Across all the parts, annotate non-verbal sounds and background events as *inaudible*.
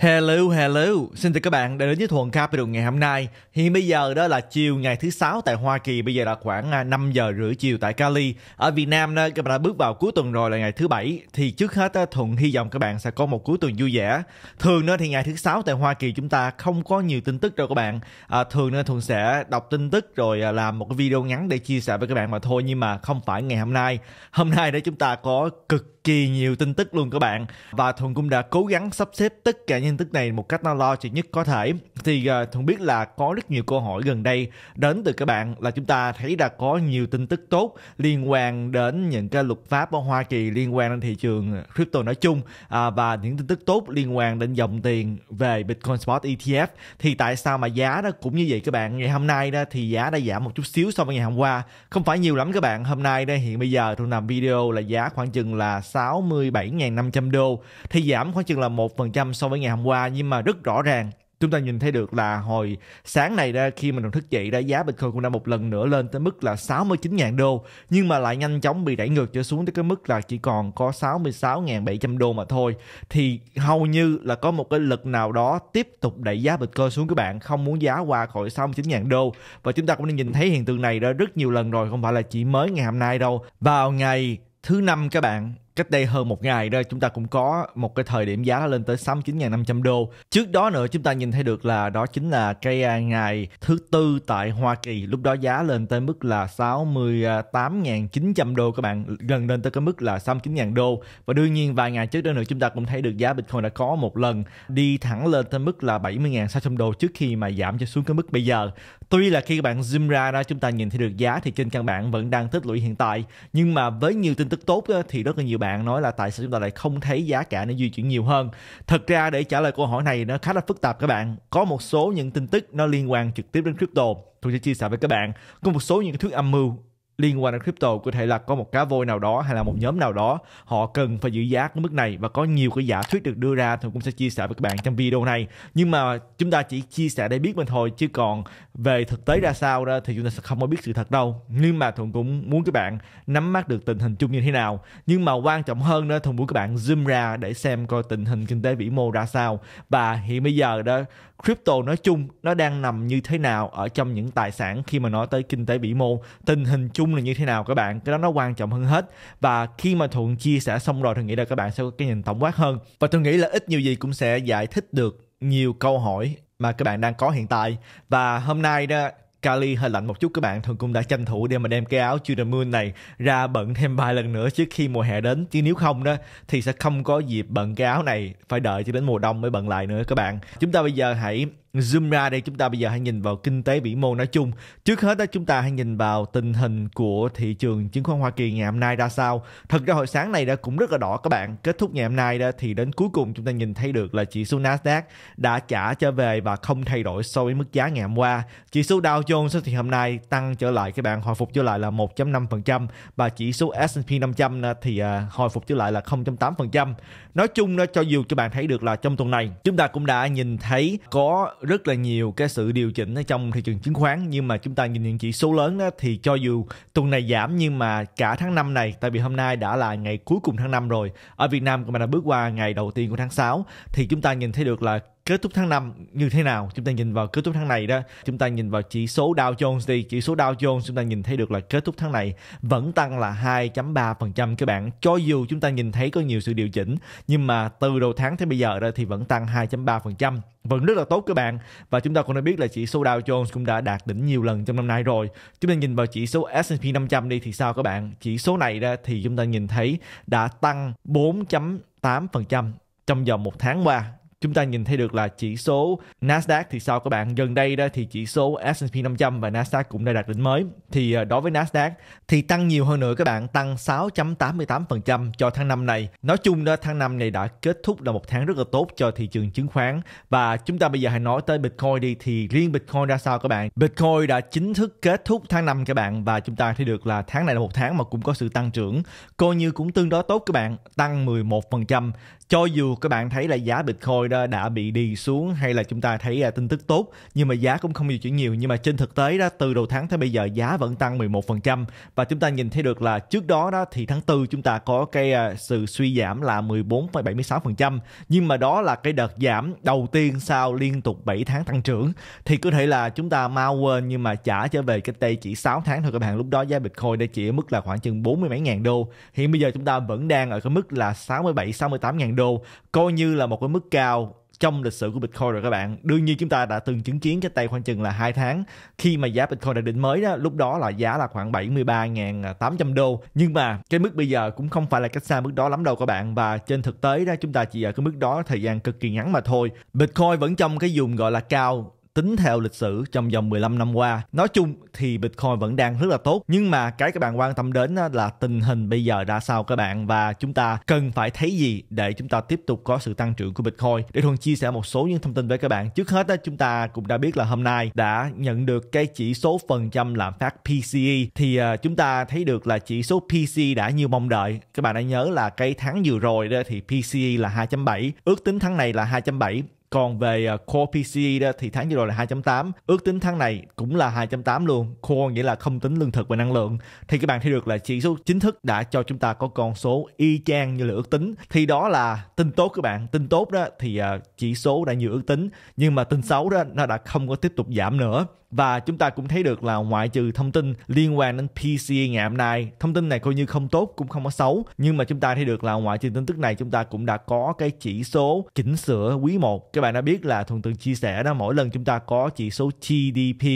Hello, hello. Xin chào các bạn đã đến với Thuần Capital ngày hôm nay. Hiện bây giờ đó là chiều ngày thứ sáu tại Hoa Kỳ, bây giờ là khoảng 5 à, giờ rưỡi chiều tại Cali. Ở Việt Nam đó, các bạn đã bước vào cuối tuần rồi là ngày thứ bảy. Thì trước hết đó, Thuận hy vọng các bạn sẽ có một cuối tuần vui vẻ. Thường đó thì ngày thứ sáu tại Hoa Kỳ chúng ta không có nhiều tin tức đâu các bạn. À, thường nên Thuận sẽ đọc tin tức rồi à, làm một cái video ngắn để chia sẻ với các bạn mà thôi. Nhưng mà không phải ngày hôm nay. Hôm nay đó chúng ta có cực kỳ nhiều tin tức luôn các bạn và thuận cũng đã cố gắng sắp xếp tất cả những tin tức này một cách nó lo chuyện nhất có thể thì uh, thuận biết là có rất nhiều câu hỏi gần đây đến từ các bạn là chúng ta thấy đã có nhiều tin tức tốt liên quan đến những cái luật pháp ở hoa kỳ liên quan đến thị trường crypto nói chung uh, và những tin tức tốt liên quan đến dòng tiền về bitcoin spot etf thì tại sao mà giá nó cũng như vậy các bạn ngày hôm nay đó thì giá đã giảm một chút xíu so với ngày hôm qua không phải nhiều lắm các bạn hôm nay đây hiện bây giờ tôi làm video là giá khoảng chừng là 67.500 đô thì giảm khoảng chừng là 1% so với ngày hôm qua nhưng mà rất rõ ràng chúng ta nhìn thấy được là hồi sáng này ra khi mình thức dậy đã giá Bitcoin cũng đã một lần nữa lên tới mức là 69.000 đô nhưng mà lại nhanh chóng bị đẩy ngược trở xuống tới cái mức là chỉ còn có 66.700 đô mà thôi thì hầu như là có một cái lực nào đó tiếp tục đẩy giá Bitcoin xuống các bạn không muốn giá qua khỏi 69.000 đô và chúng ta cũng đã nhìn thấy hiện tượng này đã rất nhiều lần rồi không phải là chỉ mới ngày hôm nay đâu vào ngày thứ năm các bạn cách đây hơn một ngày đó chúng ta cũng có một cái thời điểm giá lên tới 69.500 đô. Trước đó nữa chúng ta nhìn thấy được là đó chính là cái à, ngày thứ tư tại Hoa Kỳ, lúc đó giá lên tới mức là 68.900 đô các bạn, gần lên tới cái mức là 69.000 đô. Và đương nhiên vài ngày trước đó nữa chúng ta cũng thấy được giá Bitcoin đã có một lần đi thẳng lên tới mức là 70.600 đô trước khi mà giảm cho xuống cái mức bây giờ. Tuy là khi các bạn zoom ra đó chúng ta nhìn thấy được giá thì trên căn bản vẫn đang tích lũy hiện tại, nhưng mà với nhiều tin tức tốt thì rất là nhiều bạn bạn nói là tại sao chúng ta lại không thấy giá cả nó di chuyển nhiều hơn thực ra để trả lời câu hỏi này nó khá là phức tạp các bạn có một số những tin tức nó liên quan trực tiếp đến crypto tôi sẽ chia sẻ với các bạn có một số những thuyết âm mưu liên quan đến crypto có thể là có một cá voi nào đó hay là một nhóm nào đó họ cần phải giữ giá ở mức này và có nhiều cái giả thuyết được đưa ra thì cũng sẽ chia sẻ với các bạn trong video này nhưng mà chúng ta chỉ chia sẻ để biết mình thôi chứ còn về thực tế ra sao đó thì chúng ta sẽ không có biết sự thật đâu nhưng mà thuận cũng muốn các bạn nắm mắt được tình hình chung như thế nào nhưng mà quan trọng hơn nữa thuận muốn các bạn zoom ra để xem coi tình hình kinh tế vĩ mô ra sao và hiện bây giờ đó crypto nói chung nó đang nằm như thế nào ở trong những tài sản khi mà nói tới kinh tế vĩ mô tình hình chung là như thế nào các bạn cái đó nó quan trọng hơn hết và khi mà thuận chia sẻ xong rồi thì nghĩ là các bạn sẽ có cái nhìn tổng quát hơn và tôi nghĩ là ít nhiều gì cũng sẽ giải thích được nhiều câu hỏi mà các bạn đang có hiện tại và hôm nay đó Kali hơi lạnh một chút các bạn thường cũng đã tranh thủ để mà đem cái áo Children Moon này ra bận thêm vài lần nữa trước khi mùa hè đến chứ nếu không đó thì sẽ không có dịp bận cái áo này phải đợi cho đến mùa đông mới bận lại nữa các bạn chúng ta bây giờ hãy zoom ra đây chúng ta bây giờ hãy nhìn vào kinh tế vĩ mô nói chung trước hết đó chúng ta hãy nhìn vào tình hình của thị trường chứng khoán Hoa Kỳ ngày hôm nay ra sao thật ra hồi sáng này đã cũng rất là đỏ các bạn kết thúc ngày hôm nay đó thì đến cuối cùng chúng ta nhìn thấy được là chỉ số Nasdaq đã trả trở về và không thay đổi so với mức giá ngày hôm qua chỉ số Dow Jones thì hôm nay tăng trở lại các bạn hồi phục trở lại là 1.5% và chỉ số S&P 500 thì à, hồi phục trở lại là 0.8% nói chung nó cho dù các bạn thấy được là trong tuần này chúng ta cũng đã nhìn thấy có rất là nhiều cái sự điều chỉnh ở trong thị trường chứng khoán nhưng mà chúng ta nhìn những chỉ số lớn đó thì cho dù tuần này giảm nhưng mà cả tháng 5 này tại vì hôm nay đã là ngày cuối cùng tháng 5 rồi ở Việt Nam cũng đã bước qua ngày đầu tiên của tháng 6 thì chúng ta nhìn thấy được là kết thúc tháng 5 như thế nào chúng ta nhìn vào kết thúc tháng này đó chúng ta nhìn vào chỉ số Dow Jones đi chỉ số Dow Jones chúng ta nhìn thấy được là kết thúc tháng này vẫn tăng là 2.3% các bạn cho dù chúng ta nhìn thấy có nhiều sự điều chỉnh nhưng mà từ đầu tháng tới bây giờ đó thì vẫn tăng 2.3% vẫn rất là tốt các bạn và chúng ta cũng đã biết là chỉ số Dow Jones cũng đã đạt đỉnh nhiều lần trong năm nay rồi chúng ta nhìn vào chỉ số S&P 500 đi thì sao các bạn chỉ số này đó thì chúng ta nhìn thấy đã tăng 4.8% trong vòng một tháng qua chúng ta nhìn thấy được là chỉ số Nasdaq thì sau các bạn gần đây đó thì chỉ số S&P 500 và Nasdaq cũng đã đạt đỉnh mới thì ờ, đối với Nasdaq thì tăng nhiều hơn nữa các bạn tăng 6.88% cho tháng năm này nói chung đó tháng năm này đã kết thúc là một tháng rất là tốt cho thị trường chứng khoán và chúng ta bây giờ hãy nói tới Bitcoin đi thì riêng Bitcoin ra sao các bạn Bitcoin đã chính thức kết thúc tháng năm các bạn và chúng ta thấy được là tháng này là một tháng mà cũng có sự tăng trưởng coi như cũng tương đối tốt các bạn tăng 11% cho dù các bạn thấy là giá Bitcoin đó đã bị đi xuống hay là chúng ta thấy uh, tin tức tốt nhưng mà giá cũng không điều chuyển nhiều nhưng mà trên thực tế đó từ đầu tháng tới bây giờ giá vẫn tăng 11% và chúng ta nhìn thấy được là trước đó đó thì tháng 4 chúng ta có cái uh, sự suy giảm là 14,76% nhưng mà đó là cái đợt giảm đầu tiên sau liên tục 7 tháng tăng trưởng thì có thể là chúng ta mau quên nhưng mà trả trở về cái tay chỉ 6 tháng thôi các bạn lúc đó giá Bitcoin đã chỉ ở mức là khoảng chừng 40 mấy ngàn đô hiện bây giờ chúng ta vẫn đang ở cái mức là 67 68 ngàn đô coi như là một cái mức cao trong lịch sử của Bitcoin rồi các bạn. Đương nhiên chúng ta đã từng chứng kiến cái tay khoảng chừng là hai tháng khi mà giá Bitcoin đạt đỉnh mới đó, lúc đó là giá là khoảng 73.800 đô. Nhưng mà cái mức bây giờ cũng không phải là cách xa mức đó lắm đâu các bạn và trên thực tế đó chúng ta chỉ ở cái mức đó thời gian cực kỳ ngắn mà thôi. Bitcoin vẫn trong cái vùng gọi là cao tính theo lịch sử trong vòng 15 năm qua. Nói chung thì Bitcoin vẫn đang rất là tốt nhưng mà cái các bạn quan tâm đến là tình hình bây giờ ra sao các bạn và chúng ta cần phải thấy gì để chúng ta tiếp tục có sự tăng trưởng của Bitcoin. Để Thuần chia sẻ một số những thông tin với các bạn. Trước hết chúng ta cũng đã biết là hôm nay đã nhận được cái chỉ số phần trăm lạm phát PCE thì à, chúng ta thấy được là chỉ số PCE đã như mong đợi. Các bạn đã nhớ là cái tháng vừa rồi đó thì PCE là 2.7, ước tính tháng này là 2.7 còn về à, Core PCE đó thì tháng vừa rồi là 2.8, ước tính tháng này cũng là 2.8 luôn. Core nghĩa là không tính lương thực và năng lượng. Thì các bạn thấy được là chỉ số chính thức đã cho chúng ta có con số y chang như là ước tính. Thì đó là tin tốt các bạn. Tin tốt đó thì à, chỉ số đã như ước tính nhưng mà tin xấu đó nó đã không có tiếp tục giảm nữa và chúng ta cũng thấy được là ngoại trừ thông tin liên quan đến PC ngày hôm nay thông tin này coi như không tốt cũng không có xấu nhưng mà chúng ta thấy được là ngoại trừ tin tức này chúng ta cũng đã có cái chỉ số chỉnh sửa quý 1 các bạn đã biết là thường thường chia sẻ đó mỗi lần chúng ta có chỉ số GDP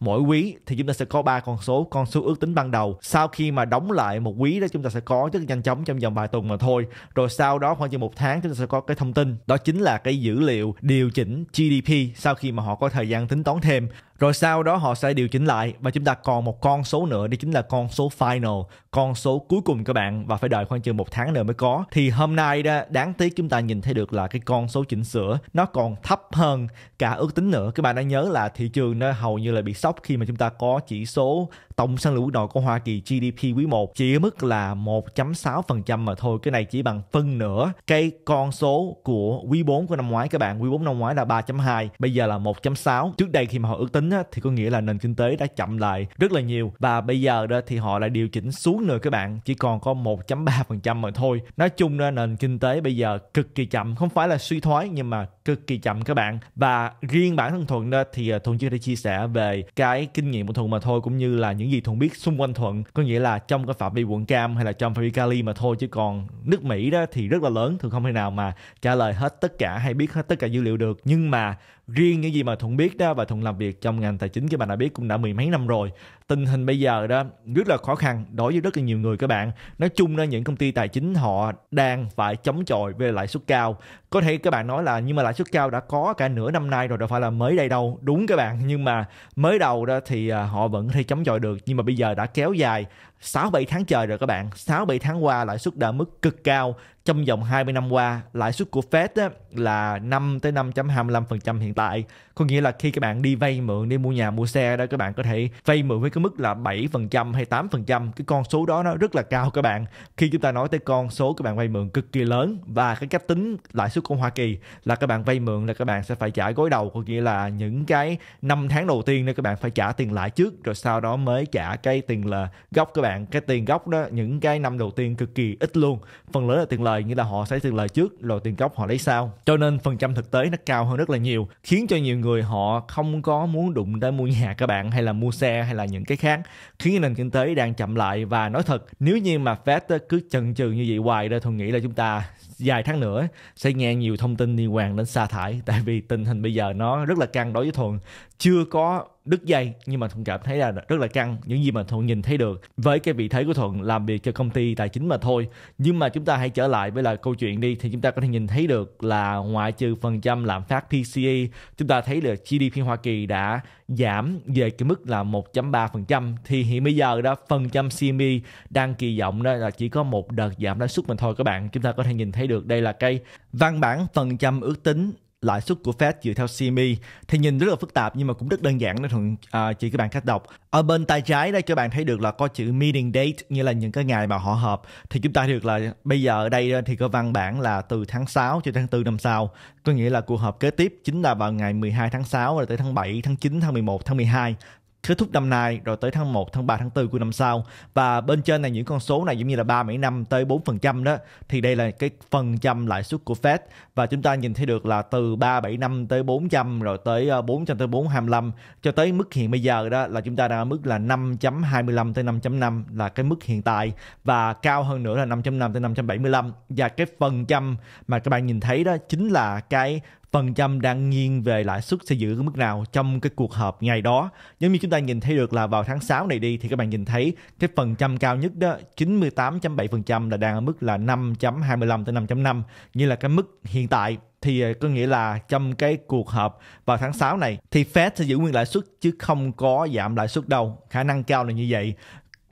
mỗi quý thì chúng ta sẽ có ba con số con số ước tính ban đầu sau khi mà đóng lại một quý đó chúng ta sẽ có rất nhanh chóng trong vòng vài tuần mà thôi rồi sau đó khoảng chừng một tháng chúng ta sẽ có cái thông tin đó chính là cái dữ liệu điều chỉnh GDP sau khi mà họ có thời gian tính toán thêm rồi sau đó họ sẽ điều chỉnh lại và chúng ta còn một con số nữa đó chính là con số final, con số cuối cùng các bạn và phải đợi khoảng chừng một tháng nữa mới có. Thì hôm nay đó, đáng tiếc chúng ta nhìn thấy được là cái con số chỉnh sửa nó còn thấp hơn cả ước tính nữa. Các bạn đã nhớ là thị trường nó hầu như là bị sốc khi mà chúng ta có chỉ số tổng sản lượng quốc nội của Hoa Kỳ GDP quý 1 chỉ ở mức là 1.6% mà thôi. Cái này chỉ bằng phân nửa cái con số của quý 4 của năm ngoái các bạn. Quý 4 năm ngoái là 3.2, bây giờ là 1.6. Trước đây khi mà họ ước tính á, thì có nghĩa là nền kinh tế đã chậm lại rất là nhiều và bây giờ đó thì họ lại điều chỉnh xuống nữa các bạn, chỉ còn có 1.3% mà thôi. Nói chung ra nền kinh tế bây giờ cực kỳ chậm, không phải là suy thoái nhưng mà cực kỳ chậm các bạn. Và riêng bản thân Thuận đó thì à, Thuận chưa thể chia sẻ về cái kinh nghiệm của Thuận mà thôi cũng như là những những gì thuận biết xung quanh thuận có nghĩa là trong cái phạm vi quận cam hay là trong phạm vi cali mà thôi chứ còn nước mỹ đó thì rất là lớn thường không thể nào mà trả lời hết tất cả hay biết hết tất cả dữ liệu được nhưng mà riêng những gì mà thuận biết đó và thuận làm việc trong ngành tài chính các bạn đã biết cũng đã mười mấy năm rồi tình hình bây giờ đó rất là khó khăn đối với rất là nhiều người các bạn nói chung là những công ty tài chính họ đang phải chống chọi về lãi suất cao có thể các bạn nói là nhưng mà lãi suất cao đã có cả nửa năm nay rồi đâu phải là mới đây đâu đúng các bạn nhưng mà mới đầu đó thì à, họ vẫn có thể chống chọi được nhưng mà bây giờ đã kéo dài 6 7 tháng trời rồi các bạn. 6 7 tháng qua lãi suất đã mức cực cao. Trong vòng 20 năm qua, lãi suất của Fed á, là 5 tới 5.25% hiện tại. Có nghĩa là khi các bạn đi vay mượn đi mua nhà mua xe đó các bạn có thể vay mượn với cái mức là 7% hay 8%, cái con số đó nó rất là cao các bạn. Khi chúng ta nói tới con số các bạn vay mượn cực kỳ lớn và cái cách tính lãi suất của Hoa Kỳ là các bạn vay mượn là các bạn sẽ phải trả gối đầu, có nghĩa là những cái năm tháng đầu tiên đó các bạn phải trả tiền lãi trước rồi sau đó mới trả cái tiền là gốc các bạn bạn cái tiền gốc đó những cái năm đầu tiên cực kỳ ít luôn phần lớn là tiền lời nghĩa là họ sẽ tiền lời trước rồi tiền gốc họ lấy sau cho nên phần trăm thực tế nó cao hơn rất là nhiều khiến cho nhiều người họ không có muốn đụng tới mua nhà các bạn hay là mua xe hay là những cái khác khiến nền kinh tế đang chậm lại và nói thật nếu như mà Fed cứ chần chừ như vậy hoài ra tôi nghĩ là chúng ta dài tháng nữa sẽ nghe nhiều thông tin liên quan đến sa thải tại vì tình hình bây giờ nó rất là căng đối với thuận chưa có đứt dây nhưng mà thuận cảm thấy là rất là căng những gì mà thuận nhìn thấy được với cái vị thế của thuận làm việc cho công ty tài chính mà thôi nhưng mà chúng ta hãy trở lại với là câu chuyện đi thì chúng ta có thể nhìn thấy được là ngoại trừ phần trăm lạm phát PCE chúng ta thấy là GDP Hoa Kỳ đã giảm về cái mức là 1.3% thì hiện bây giờ đó phần trăm CME đang kỳ vọng đó là chỉ có một đợt giảm lãi suất mà thôi các bạn chúng ta có thể nhìn thấy được đây là cái văn bản phần trăm ước tính lãi suất của Fed dựa theo CME thì nhìn rất là phức tạp nhưng mà cũng rất đơn giản để thuận à, chỉ các bạn cách đọc ở bên tay trái đây các bạn thấy được là có chữ meeting date như là những cái ngày mà họ họp thì chúng ta được là bây giờ ở đây thì có văn bản là từ tháng 6 cho tháng 4 năm sau có nghĩa là cuộc họp kế tiếp chính là vào ngày 12 tháng 6 rồi tới tháng 7, tháng 9, tháng 11, tháng 12 kết thúc năm nay rồi tới tháng 1, tháng 3, tháng 4 của năm sau và bên trên này những con số này giống như là 3 mấy năm tới 4% đó thì đây là cái phần trăm lãi suất của Fed và chúng ta nhìn thấy được là từ năm tới 400 rồi tới 400 ờ, tới 425 cho tới mức hiện bây giờ đó là chúng ta đang ở mức là 5.25 tới 5.5 là cái mức hiện tại và cao hơn nữa là 5.5 tới 5.75 và cái phần trăm mà các bạn nhìn thấy đó chính là cái phần trăm đang nghiêng về lãi suất sẽ giữ ở mức nào trong cái cuộc họp ngày đó. Giống như chúng ta nhìn thấy được là vào tháng 6 này đi thì các bạn nhìn thấy cái phần trăm cao nhất đó 98.7% là đang ở mức là 5.25 tới 5.5 như là cái mức hiện tại thì ờ, có nghĩa là trong cái cuộc họp vào tháng 6 này thì Fed sẽ giữ nguyên lãi suất chứ không có giảm lãi suất đâu. Khả năng cao là như vậy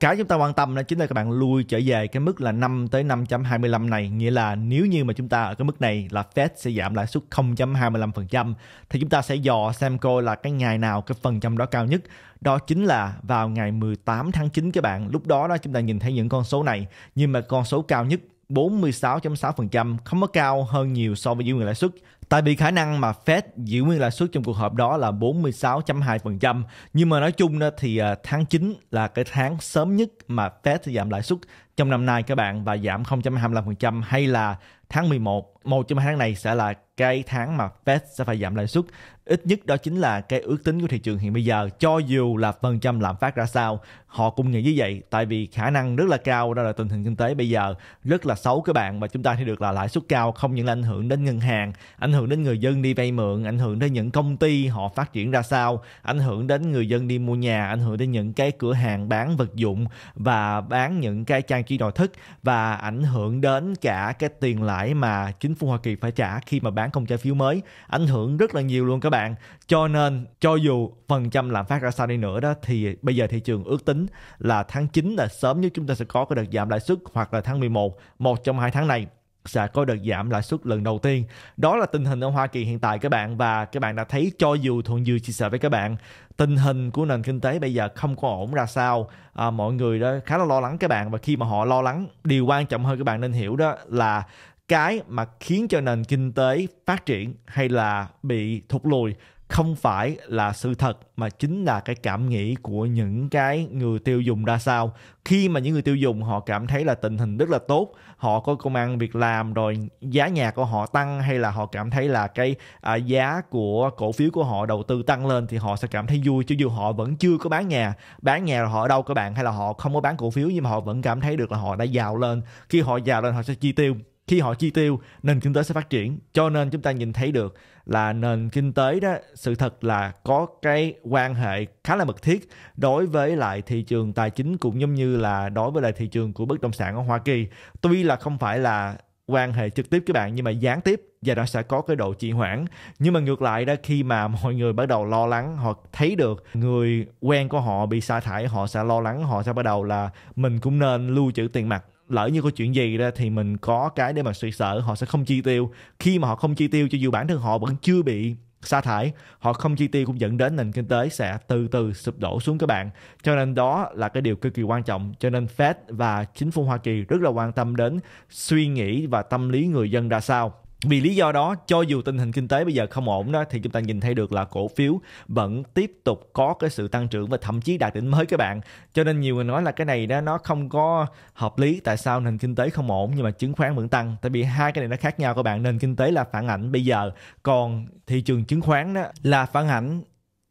cái chúng ta quan tâm đó chính là các bạn lui trở về cái mức là 5 tới 5.25 này nghĩa là nếu như mà chúng ta ở cái mức này là Fed sẽ giảm lãi suất 0.25% thì chúng ta sẽ dò xem coi là cái ngày nào cái phần trăm đó cao nhất đó chính là vào ngày 18 tháng 9 các bạn lúc đó đó chúng ta nhìn thấy những con số này nhưng mà con số cao nhất 46.6% không có cao hơn nhiều so với dư người lãi suất Tại vì khả năng mà Fed giữ nguyên lãi suất trong cuộc họp đó là 46.2%. Nhưng mà nói chung đó thì à, tháng 9 là cái tháng sớm nhất mà Fed giảm lãi suất trong năm nay các bạn và giảm 0.25% hay là tháng 11, một trong hai tháng này sẽ là cái tháng mà Fed sẽ phải giảm lãi suất. Ít nhất đó chính là cái ước tính của thị trường hiện bây giờ cho dù là phần trăm lạm phát ra sao, họ cũng nghĩ như vậy tại vì khả năng rất là cao đó là tình hình kinh tế bây giờ rất là xấu các bạn và chúng ta thấy được là lãi suất cao không những là ảnh hưởng đến ngân hàng, ảnh hưởng đến người dân đi vay mượn, ảnh hưởng đến những công ty họ phát triển ra sao, ảnh hưởng đến người dân đi mua nhà, ảnh hưởng đến những cái cửa hàng bán vật dụng và bán những cái trang hàng chi nội thức và ảnh hưởng đến cả cái tiền lãi mà chính phủ Hoa Kỳ phải trả khi mà bán công trái phiếu mới ảnh hưởng rất là nhiều luôn các bạn cho nên cho dù phần trăm lạm phát ra sao đi nữa đó thì bây giờ thị trường ước tính là tháng 9 là sớm nhất chúng ta sẽ có cái đợt giảm lãi suất hoặc là tháng 11 một trong hai tháng này sẽ có đợt giảm lãi suất lần đầu tiên. Đó là tình hình ở Hoa Kỳ hiện tại các bạn và các bạn đã thấy cho dù Thuận Dư chia sẻ với các bạn tình hình của nền kinh tế bây giờ không có ổn ra sao à, mọi người đó khá là lo lắng các bạn và khi mà họ lo lắng điều quan trọng hơn các bạn nên hiểu đó là cái mà khiến cho nền kinh tế phát triển hay là bị thụt lùi không phải là sự thật mà chính là cái cảm nghĩ của những cái người tiêu dùng ra sao khi mà những người tiêu dùng họ cảm thấy là tình hình rất là tốt họ có công ăn việc làm rồi giá nhà của họ tăng hay là họ cảm thấy là cái à, giá của cổ phiếu của họ đầu tư tăng lên thì họ sẽ cảm thấy vui chứ dù họ vẫn chưa có bán nhà bán nhà là họ ở đâu các bạn hay là họ không có bán cổ phiếu nhưng mà họ vẫn cảm thấy được là họ đã giàu lên khi họ giàu lên họ sẽ chi tiêu khi họ chi tiêu nền kinh tế sẽ phát triển cho nên chúng ta nhìn thấy được là nền kinh tế đó sự thật là có cái quan hệ khá là mật thiết đối với lại thị trường tài chính cũng giống như là đối với lại thị trường của bất động sản ở Hoa Kỳ tuy là không phải là quan hệ trực tiếp các bạn nhưng mà gián tiếp và nó sẽ có cái độ trì hoãn nhưng mà ngược lại đó khi mà mọi người bắt đầu lo lắng họ thấy được người quen của họ bị sa thải họ sẽ lo lắng họ sẽ bắt đầu là mình cũng nên lưu trữ tiền mặt lỡ như có chuyện gì ra thì mình có cái để mà suy sợ họ sẽ không chi tiêu khi mà họ không chi tiêu cho dù bản thân họ vẫn chưa bị sa thải họ không chi tiêu cũng dẫn đến nền kinh tế sẽ từ từ sụp đổ xuống các bạn cho nên đó là cái điều cực kỳ quan trọng cho nên Fed và chính phủ Hoa Kỳ rất là quan tâm đến suy nghĩ và tâm lý người dân ra sao vì lý do đó cho dù tình hình kinh tế bây giờ không ổn đó thì chúng ta nhìn thấy được là cổ phiếu vẫn tiếp tục có cái sự tăng trưởng và thậm chí đạt đỉnh mới các bạn cho nên nhiều người nói là cái này đó nó không có hợp lý tại sao nền kinh tế không ổn nhưng mà chứng khoán vẫn tăng tại vì hai cái này nó khác nhau các bạn nền kinh tế là phản ảnh bây giờ còn thị trường chứng khoán đó là phản ảnh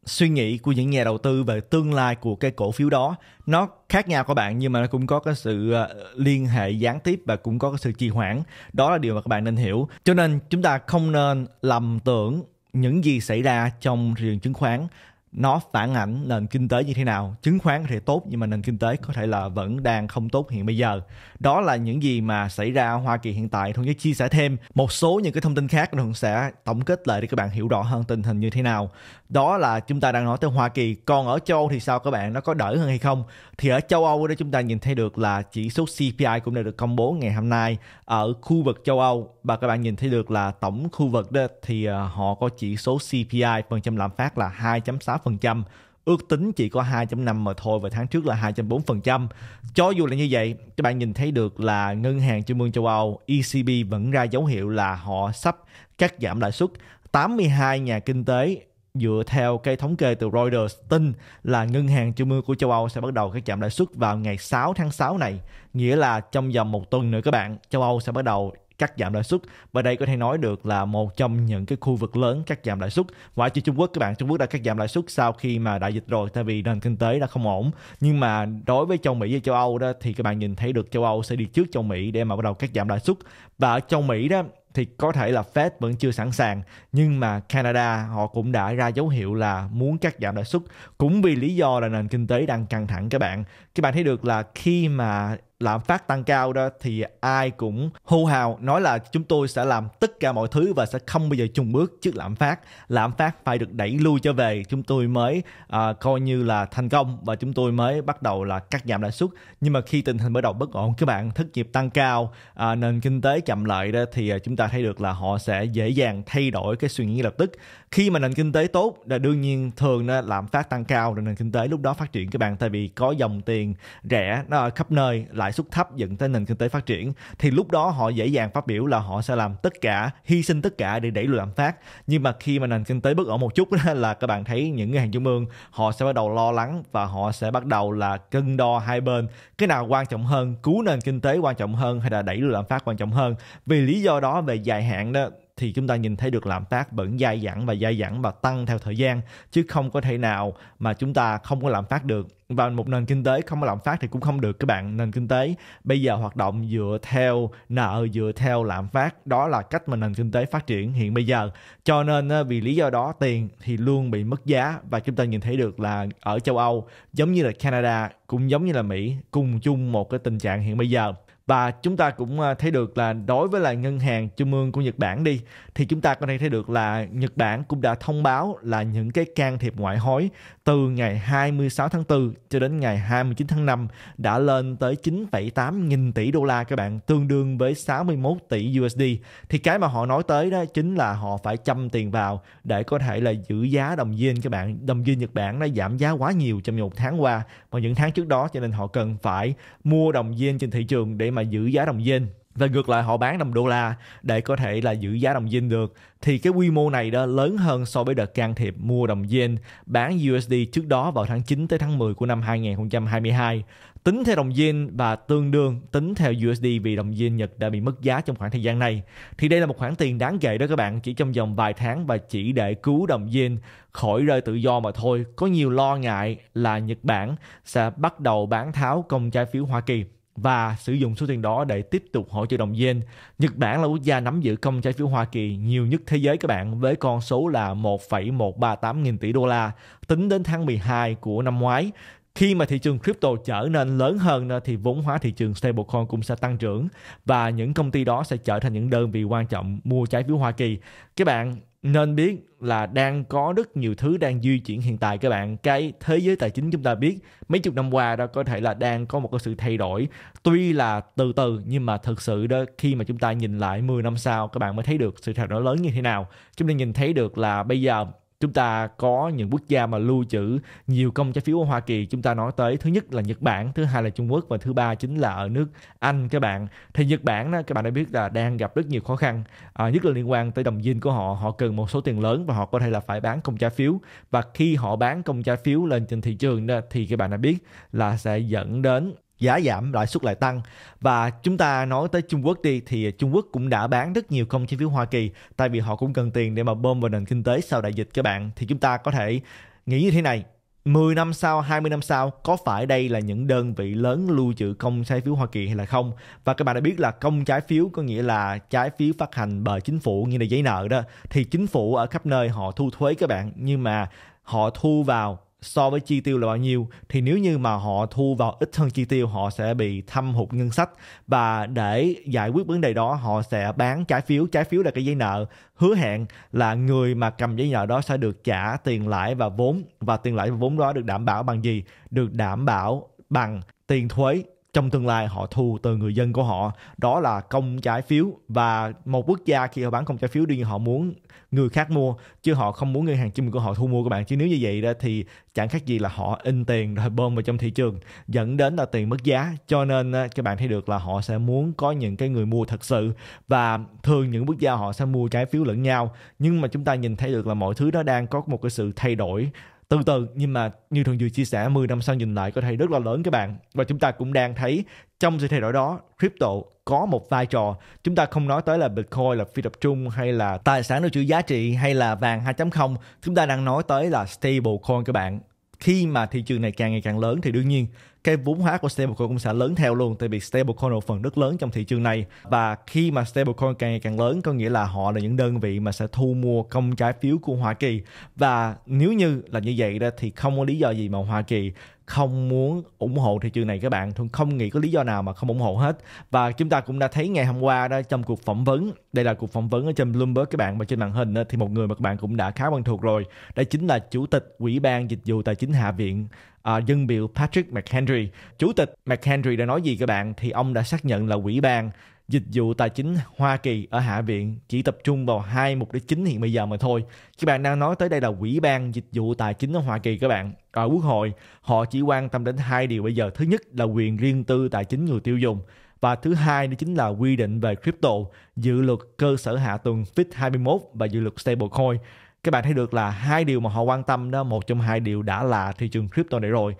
suy nghĩ của những nhà đầu tư về tương lai của cái cổ phiếu đó nó khác nhau các bạn nhưng mà nó cũng có cái sự ờ, liên hệ gián tiếp và cũng có cái sự trì hoãn đó là điều mà các bạn nên hiểu cho nên chúng ta không nên lầm tưởng những gì xảy ra trong thị trường chứng khoán nó phản ảnh nền kinh tế như thế nào chứng khoán có thể tốt nhưng mà nền kinh tế có thể là vẫn đang không tốt hiện bây giờ đó là những gì mà xảy ra ở Hoa Kỳ hiện tại Thuận sẽ chia sẻ thêm một số những cái thông tin khác Thuận sẽ tổng kết lại để các bạn hiểu rõ hơn tình hình như thế nào đó là chúng ta đang nói tới Hoa Kỳ còn ở châu Âu thì sao các bạn nó có đỡ hơn hay không thì ở châu Âu đó chúng ta nhìn thấy được là chỉ số CPI cũng đã được công bố ngày hôm nay ở khu vực châu Âu và các bạn nhìn thấy được là tổng khu vực đó thì ờ, họ có chỉ số CPI phần trăm lạm phát là 2.6 8%, ước tính chỉ có 2.5 mà thôi và tháng trước là 2.4%. Cho dù là như vậy, các bạn nhìn thấy được là ngân hàng trung ương châu Âu ECB vẫn ra dấu hiệu là họ sắp cắt giảm lãi suất. 82 nhà kinh tế dựa theo cái thống kê từ Reuters tin là ngân hàng trung ương của châu Âu sẽ bắt đầu cái chạm lãi suất vào ngày 6 tháng 6 này, nghĩa là trong vòng một tuần nữa các bạn, châu Âu sẽ bắt đầu cắt giảm lãi suất và đây có thể nói được là một trong những cái khu vực lớn cắt giảm lãi suất ngoại trừ Trung Quốc các bạn Trung Quốc đã cắt giảm lãi suất sau khi mà đại dịch rồi tại vì nền kinh tế đã không ổn nhưng mà đối với châu Mỹ và châu Âu đó thì các bạn nhìn thấy được châu Âu sẽ đi trước châu Mỹ để mà bắt đầu cắt giảm lãi suất và ở châu Mỹ đó thì có thể là Fed vẫn chưa sẵn sàng nhưng mà Canada họ cũng đã ra dấu hiệu là muốn cắt giảm lãi suất cũng vì lý do là nền kinh tế đang căng thẳng các bạn các bạn thấy được là khi mà lạm phát tăng cao đó thì ai cũng hô hào nói là chúng tôi sẽ làm tất cả mọi thứ và sẽ không bao giờ chùn bước trước lạm phát lạm phát phải được đẩy lui trở về chúng tôi mới à, coi như là thành công và chúng tôi mới bắt đầu là cắt giảm lãi suất nhưng mà khi tình hình bắt đầu bất ổn các bạn thất nghiệp tăng cao à, nền kinh tế chậm lại đó thì à, chúng ta thấy được là họ sẽ dễ dàng thay đổi cái suy nghĩ lập tức khi mà nền kinh tế tốt là đương nhiên thường nó lạm phát tăng cao rồi nền kinh tế lúc đó phát triển các bạn tại vì có dòng tiền rẻ nó ở khắp nơi lãi suất thấp dẫn tới nền kinh tế phát triển thì lúc đó họ dễ dàng phát biểu là họ sẽ làm tất cả hy sinh tất cả để đẩy lùi lạm phát nhưng mà khi mà nền kinh tế bất ổn một chút là các bạn thấy những ngân hàng trung ương họ sẽ bắt đầu lo lắng và họ sẽ bắt đầu là cân đo hai bên cái nào quan trọng hơn cứu nền kinh tế quan trọng hơn hay là đẩy lùi lạm phát quan trọng hơn vì lý do đó về dài hạn đó thì chúng ta nhìn thấy được lạm phát vẫn dai dẳng và dai dẳng và tăng theo thời gian chứ không có thể nào mà chúng ta không có lạm phát được và một nền kinh tế không có lạm phát thì cũng không được các bạn nền kinh tế bây giờ hoạt động dựa theo nợ dựa theo lạm phát đó là cách mà nền kinh tế phát triển hiện bây giờ cho nên vì lý do đó tiền thì luôn bị mất giá và chúng ta nhìn thấy được là ở châu âu giống như là canada cũng giống như là mỹ cùng chung một cái tình trạng hiện bây giờ và chúng ta cũng à, thấy được là đối với là ngân hàng trung ương của Nhật Bản đi thì chúng ta có thể thấy được là Nhật Bản cũng đã thông báo là những cái can thiệp ngoại hối từ ngày 26 tháng 4 cho đến ngày 29 tháng 5 đã lên tới 9,8 nghìn tỷ đô la các bạn tương đương với 61 tỷ USD thì cái mà họ nói tới đó chính là họ phải chăm tiền vào để có thể là giữ giá đồng yên các bạn đồng yên Nhật Bản đã giảm giá quá nhiều trong một tháng qua vào những tháng trước đó cho nên họ cần phải mua đồng yên trên thị trường để mà giữ giá đồng yên và ngược lại họ bán đồng đô la để có thể là giữ giá đồng yên được thì cái quy mô này đó lớn hơn so với đợt can thiệp mua đồng yên bán USD trước đó vào tháng 9 tới tháng 10 của năm 2022 tính theo đồng yên và tương đương tính theo USD vì đồng yên Nhật đã bị mất giá trong khoảng thời gian này. Thì đây là một khoản tiền đáng kể đó các bạn, chỉ trong vòng vài tháng và chỉ để cứu đồng yên khỏi rơi tự do mà thôi. Có nhiều lo ngại là Nhật Bản sẽ bắt đầu bán tháo công trái phiếu Hoa Kỳ và sử dụng số tiền đó để tiếp tục hỗ trợ đồng yên. Nhật Bản là quốc gia nắm giữ công trái phiếu Hoa Kỳ nhiều nhất thế giới các bạn với con số là 1,138 nghìn tỷ đô la tính đến tháng 12 của năm ngoái khi mà thị trường crypto trở nên lớn hơn thì vốn hóa thị trường stablecoin cũng sẽ tăng trưởng và những công ty đó sẽ trở thành những đơn vị quan trọng mua trái phiếu Hoa Kỳ. Các bạn nên biết là đang có rất nhiều thứ đang di chuyển hiện tại các bạn cái thế giới tài chính chúng ta biết mấy chục năm qua đó có thể là đang có một cái sự thay đổi tuy là từ từ nhưng mà thực sự đó khi mà chúng ta nhìn lại 10 năm sau các bạn mới thấy được sự thay đổi lớn như thế nào chúng ta nhìn thấy được là bây giờ chúng ta có những quốc gia mà lưu trữ nhiều công trái phiếu ở Hoa Kỳ chúng ta nói tới thứ nhất là Nhật Bản thứ hai là Trung Quốc và thứ ba chính là ở nước Anh các bạn thì Nhật Bản đó, các bạn đã biết là đang gặp rất nhiều khó khăn à, nhất là liên quan tới đồng yên của họ họ cần một số tiền lớn và họ có thể là phải bán công trái phiếu và khi họ bán công trái phiếu lên trên thị trường đó, thì các bạn đã biết là sẽ dẫn đến giá giảm lãi suất lại tăng và chúng ta nói tới Trung Quốc đi thì Trung Quốc cũng đã bán rất nhiều công trái phiếu Hoa Kỳ tại vì họ cũng cần tiền để mà bơm vào nền kinh tế sau đại dịch các bạn thì chúng ta có thể nghĩ như thế này 10 năm sau, 20 năm sau có phải đây là những đơn vị lớn lưu trữ công trái phiếu Hoa Kỳ hay là không? Và các bạn đã biết là công trái phiếu có nghĩa là trái phiếu phát hành bởi chính phủ như là giấy nợ đó thì chính phủ ở khắp nơi họ thu thuế các bạn nhưng mà họ thu vào so với chi tiêu là bao nhiêu thì nếu như mà họ thu vào ít hơn chi tiêu họ sẽ bị thâm hụt ngân sách và để giải quyết vấn đề đó họ sẽ bán trái phiếu trái phiếu là cái giấy nợ hứa hẹn là người mà cầm giấy nợ đó sẽ được trả tiền lãi và vốn và tiền lãi và vốn đó được đảm bảo bằng gì được đảm bảo bằng tiền thuế trong tương lai họ thu từ người dân của họ đó là công trái phiếu và một quốc gia khi họ bán công trái phiếu đương nhiên họ muốn người khác mua chứ họ không muốn ngân hàng chứng của họ thu mua các bạn chứ nếu như vậy đó thì chẳng khác gì là họ in tiền rồi bơm vào trong thị trường dẫn đến là tiền mất giá cho nên các bạn thấy được là họ sẽ muốn có những cái người mua thật sự và thường những quốc gia họ sẽ mua trái phiếu lẫn nhau nhưng mà chúng ta nhìn thấy được là mọi thứ đó đang có một cái sự thay đổi từ từ nhưng mà như thường vừa chia sẻ 10 năm sau nhìn lại có thể rất là lớn các bạn và chúng ta cũng đang thấy trong sự thay đổi đó crypto có một vai trò chúng ta không nói tới là bitcoin là phi tập trung hay là tài sản được trữ giá trị hay là vàng 2.0 chúng ta đang nói tới là stable coin các bạn khi mà thị trường này càng ngày càng lớn thì đương nhiên cái vốn hóa của stablecoin cũng sẽ lớn theo luôn tại vì stablecoin là một phần rất lớn trong thị trường này và khi mà stablecoin càng ngày càng lớn có nghĩa là họ là những đơn vị mà sẽ thu mua công trái phiếu của Hoa Kỳ và nếu như là như vậy đó thì không có lý do gì mà Hoa Kỳ không muốn ủng hộ thị trường này các bạn thường không nghĩ có lý do nào mà không ủng hộ hết và chúng ta cũng đã thấy ngày hôm qua đó trong cuộc phỏng vấn đây là cuộc phỏng vấn ở trên Bloomberg các bạn và trên màn hình đó, thì một người mà các bạn cũng đã khá quen thuộc rồi đó chính là chủ tịch ủy ban dịch vụ tài chính hạ viện à, dân biểu Patrick McHenry chủ tịch McHenry đã nói gì các bạn thì ông đã xác nhận là ủy ban dịch vụ tài chính Hoa Kỳ ở Hạ viện chỉ tập trung vào hai mục đích chính hiện bây giờ mà thôi. Các bạn đang nói tới đây là Quỹ ban Dịch vụ Tài chính ở Hoa Kỳ các bạn. Ở Quốc hội, họ chỉ quan tâm đến hai điều bây giờ. Thứ nhất là quyền riêng tư tài chính người tiêu dùng và thứ hai đó chính là quy định về crypto, dự luật cơ sở hạ tầng FIT 21 và dự luật stablecoin các bạn thấy được là hai điều mà họ quan tâm đó một trong hai điều đã là thị trường crypto này rồi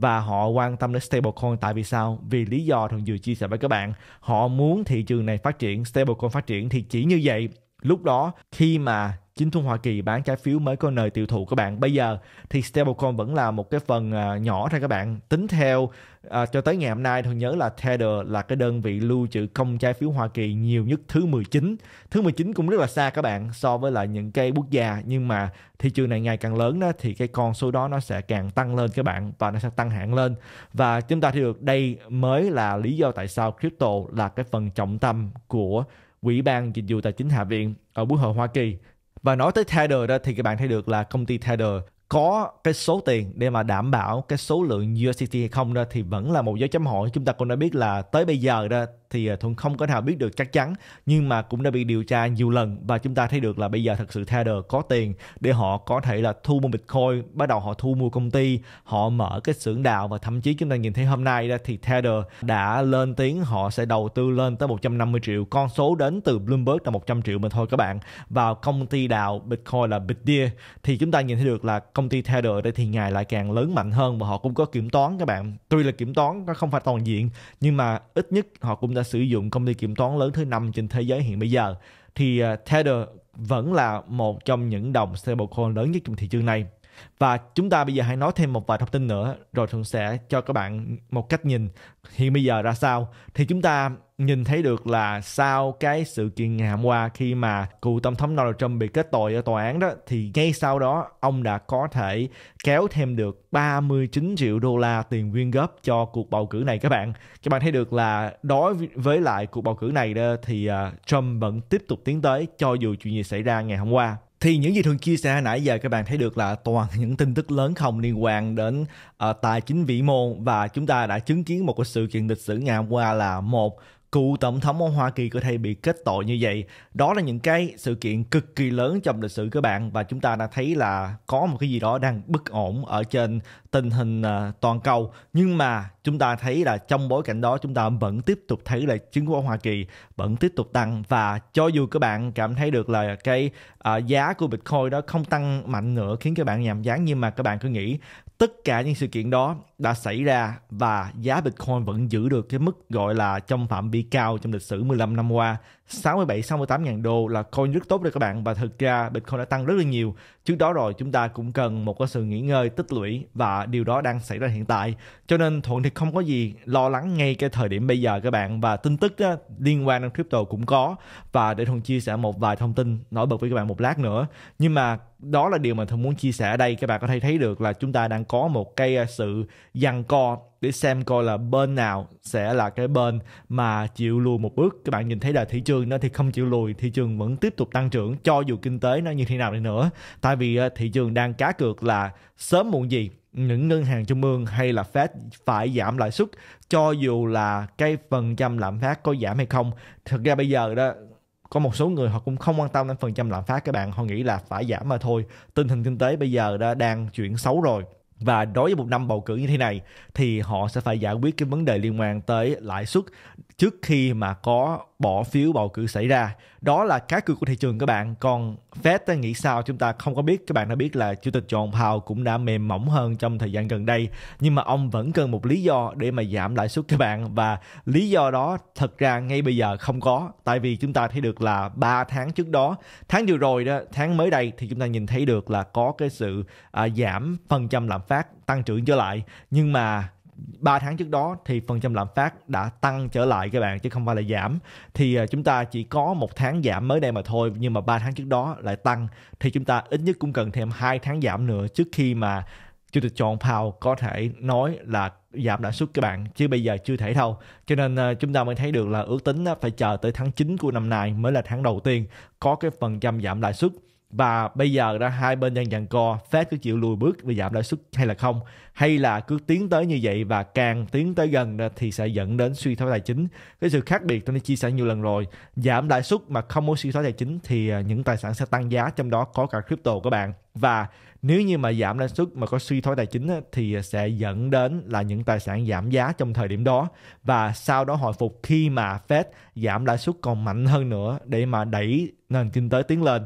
và họ quan tâm đến stablecoin tại vì sao? Vì lý do thường vừa chia sẻ với các bạn, họ muốn thị trường này phát triển, stablecoin phát triển thì chỉ như vậy, lúc đó khi mà chính phủ Hoa Kỳ bán trái phiếu mới có nơi tiêu thụ các bạn. Bây giờ thì stablecoin vẫn là một cái phần à, nhỏ thôi các bạn. Tính theo à, cho tới ngày hôm nay tôi nhớ là Tether là cái đơn vị lưu trữ công trái phiếu Hoa Kỳ nhiều nhất thứ 19. Thứ 19 cũng rất là xa các bạn so với lại những cái quốc gia nhưng mà thị trường này ngày càng lớn đó thì cái con số đó nó sẽ càng tăng lên các bạn và nó sẽ tăng hạn lên. Và chúng ta thấy được đây mới là lý do tại sao crypto là cái phần trọng tâm của Ủy ban Dịch vụ Tài chính Hạ viện ở Quốc hội Hoa Kỳ và nói tới Tether đó thì các bạn thấy được là công ty Tether có cái số tiền để mà đảm bảo cái số lượng USDT hay không đó thì vẫn là một dấu chấm hỏi chúng ta cũng đã biết là tới bây giờ đó thì à, thuận không có nào biết được chắc chắn nhưng mà cũng đã bị điều tra nhiều lần và chúng ta thấy được là bây giờ thật sự tether có tiền để họ có thể là thu mua bitcoin bắt đầu họ thu mua công ty họ mở cái xưởng đào và thậm chí chúng ta nhìn thấy hôm nay đó thì tether đã lên tiếng họ sẽ đầu tư lên tới 150 triệu con số đến từ Bloomberg là 100 triệu mà thôi các bạn vào công ty đào bitcoin là Bitdeer thì chúng ta nhìn thấy được là công ty trader đây thì ngày lại càng lớn mạnh hơn và họ cũng có kiểm toán các bạn tuy là kiểm toán nó không phải toàn diện nhưng mà ít nhất họ cũng đã sử dụng công ty kiểm toán lớn thứ năm trên thế giới hiện bây giờ thì à, Tether vẫn là một trong những đồng stablecoin lớn nhất trong thị trường này và chúng ta bây giờ hãy nói thêm một vài thông tin nữa rồi thuận sẽ cho các bạn một cách nhìn hiện bây giờ ra sao thì chúng ta nhìn thấy được là sau cái sự kiện ngày hôm qua khi mà cựu tổng thống Donald Trump bị kết tội ở tòa án đó thì ngay sau đó ông đã có thể kéo thêm được 39 triệu đô la tiền quyên góp cho cuộc bầu cử này các bạn. Các bạn thấy được là đối với lại cuộc bầu cử này đó thì à, Trump vẫn tiếp tục tiến tới cho dù chuyện gì xảy ra ngày hôm qua thì những gì thường chia sẻ nãy giờ các bạn thấy được là toàn *laughs* những tin tức lớn không liên quan đến uh, tài chính vĩ mô và chúng ta đã chứng kiến một cái sự kiện lịch sử ngày hôm qua là một cựu tổng thống ở Hoa Kỳ có thể bị kết tội như vậy. Đó là những cái sự kiện cực kỳ lớn trong lịch sử các bạn và chúng ta đã thấy là có một cái gì đó đang bất ổn ở trên tình hình ờ, toàn cầu. Nhưng mà chúng ta thấy là trong bối cảnh đó chúng ta vẫn tiếp tục thấy là chứng khoán Hoa Kỳ vẫn tiếp tục tăng và cho dù các bạn cảm thấy được là cái ờ, giá của Bitcoin đó không tăng mạnh nữa khiến các bạn nhàm chán nhưng mà các bạn cứ nghĩ tất cả những sự kiện đó đã xảy ra và giá Bitcoin vẫn giữ được cái mức gọi là trong phạm vi cao trong lịch sử 15 năm qua. 67 68 ngàn đô là coin rất tốt rồi các bạn và thực ra Bitcoin đã tăng rất là nhiều. Trước đó rồi chúng ta cũng cần một cái sự nghỉ ngơi tích lũy và điều đó đang xảy ra hiện tại. Cho nên Thuận thì không có gì lo lắng ngay cái thời điểm bây giờ các bạn và tin tức đó, liên quan đến crypto cũng có và để Thuận chia sẻ một vài thông tin nổi bật với các bạn một lát nữa. Nhưng mà đó là điều mà Thuận muốn chia sẻ ở đây các bạn có thể thấy được là chúng ta đang có một cái à, sự giằng co để xem coi là bên nào sẽ là cái bên mà chịu lùi một bước các bạn nhìn thấy là thị trường nó thì không chịu lùi thị trường vẫn tiếp tục tăng trưởng cho dù kinh tế nó như thế nào đi nữa tại vì à, thị trường đang cá cược là sớm muộn gì những ngân hàng trung ương hay là Fed phải giảm lãi suất cho dù là cái phần trăm lạm phát có giảm hay không thực ra bây giờ đó có một số người họ cũng không quan tâm đến phần trăm lạm phát các bạn họ nghĩ là phải giảm mà thôi tình hình kinh tế bây giờ đã đang chuyển xấu rồi và đối với một năm bầu cử như thế này thì họ sẽ phải giải quyết cái vấn đề liên quan tới lãi suất trước khi mà có bỏ phiếu bầu cử xảy ra đó là cá cược của thị trường các bạn còn Fed nghĩ sao chúng ta không có biết các bạn đã biết là chủ tịch John Powell cũng đã mềm mỏng hơn trong thời gian gần đây nhưng mà ông vẫn cần một lý do để mà giảm lãi suất các bạn và lý do đó thật ra ngay bây giờ không có tại vì chúng ta thấy được là 3 tháng trước đó tháng vừa rồi đó tháng mới đây thì chúng ta nhìn thấy được là có cái sự à, giảm phần trăm lạm phát tăng trưởng trở lại nhưng mà 3 tháng trước đó thì phần trăm lạm phát đã tăng trở lại các bạn chứ không phải là giảm thì à, chúng ta chỉ có một tháng giảm mới đây mà thôi nhưng mà 3 tháng trước đó lại tăng thì chúng ta ít nhất cũng cần thêm hai tháng giảm nữa trước khi mà chủ tịch chọn Powell có thể nói là giảm lãi suất các bạn chứ bây giờ chưa thể đâu cho nên à, chúng ta mới thấy được là ước tính phải chờ tới tháng 9 của năm nay mới là tháng đầu tiên có cái phần trăm giảm lãi suất và bây giờ ra hai bên đang giằng co Fed cứ chịu lùi bước và giảm lãi suất hay là không hay là cứ tiến tới như vậy và càng tiến tới gần thì sẽ dẫn đến suy thoái tài chính cái sự khác biệt tôi đã chia sẻ nhiều lần rồi giảm lãi suất mà không có suy thoái tài chính thì à, những tài sản sẽ tăng giá trong đó có cả crypto các bạn và nếu như mà giảm lãi suất mà có suy thoái tài chính thì sẽ dẫn đến là những tài sản giảm giá trong thời điểm đó và sau đó hồi phục khi mà Fed giảm lãi suất còn mạnh hơn nữa để mà đẩy nền kinh tế tiến lên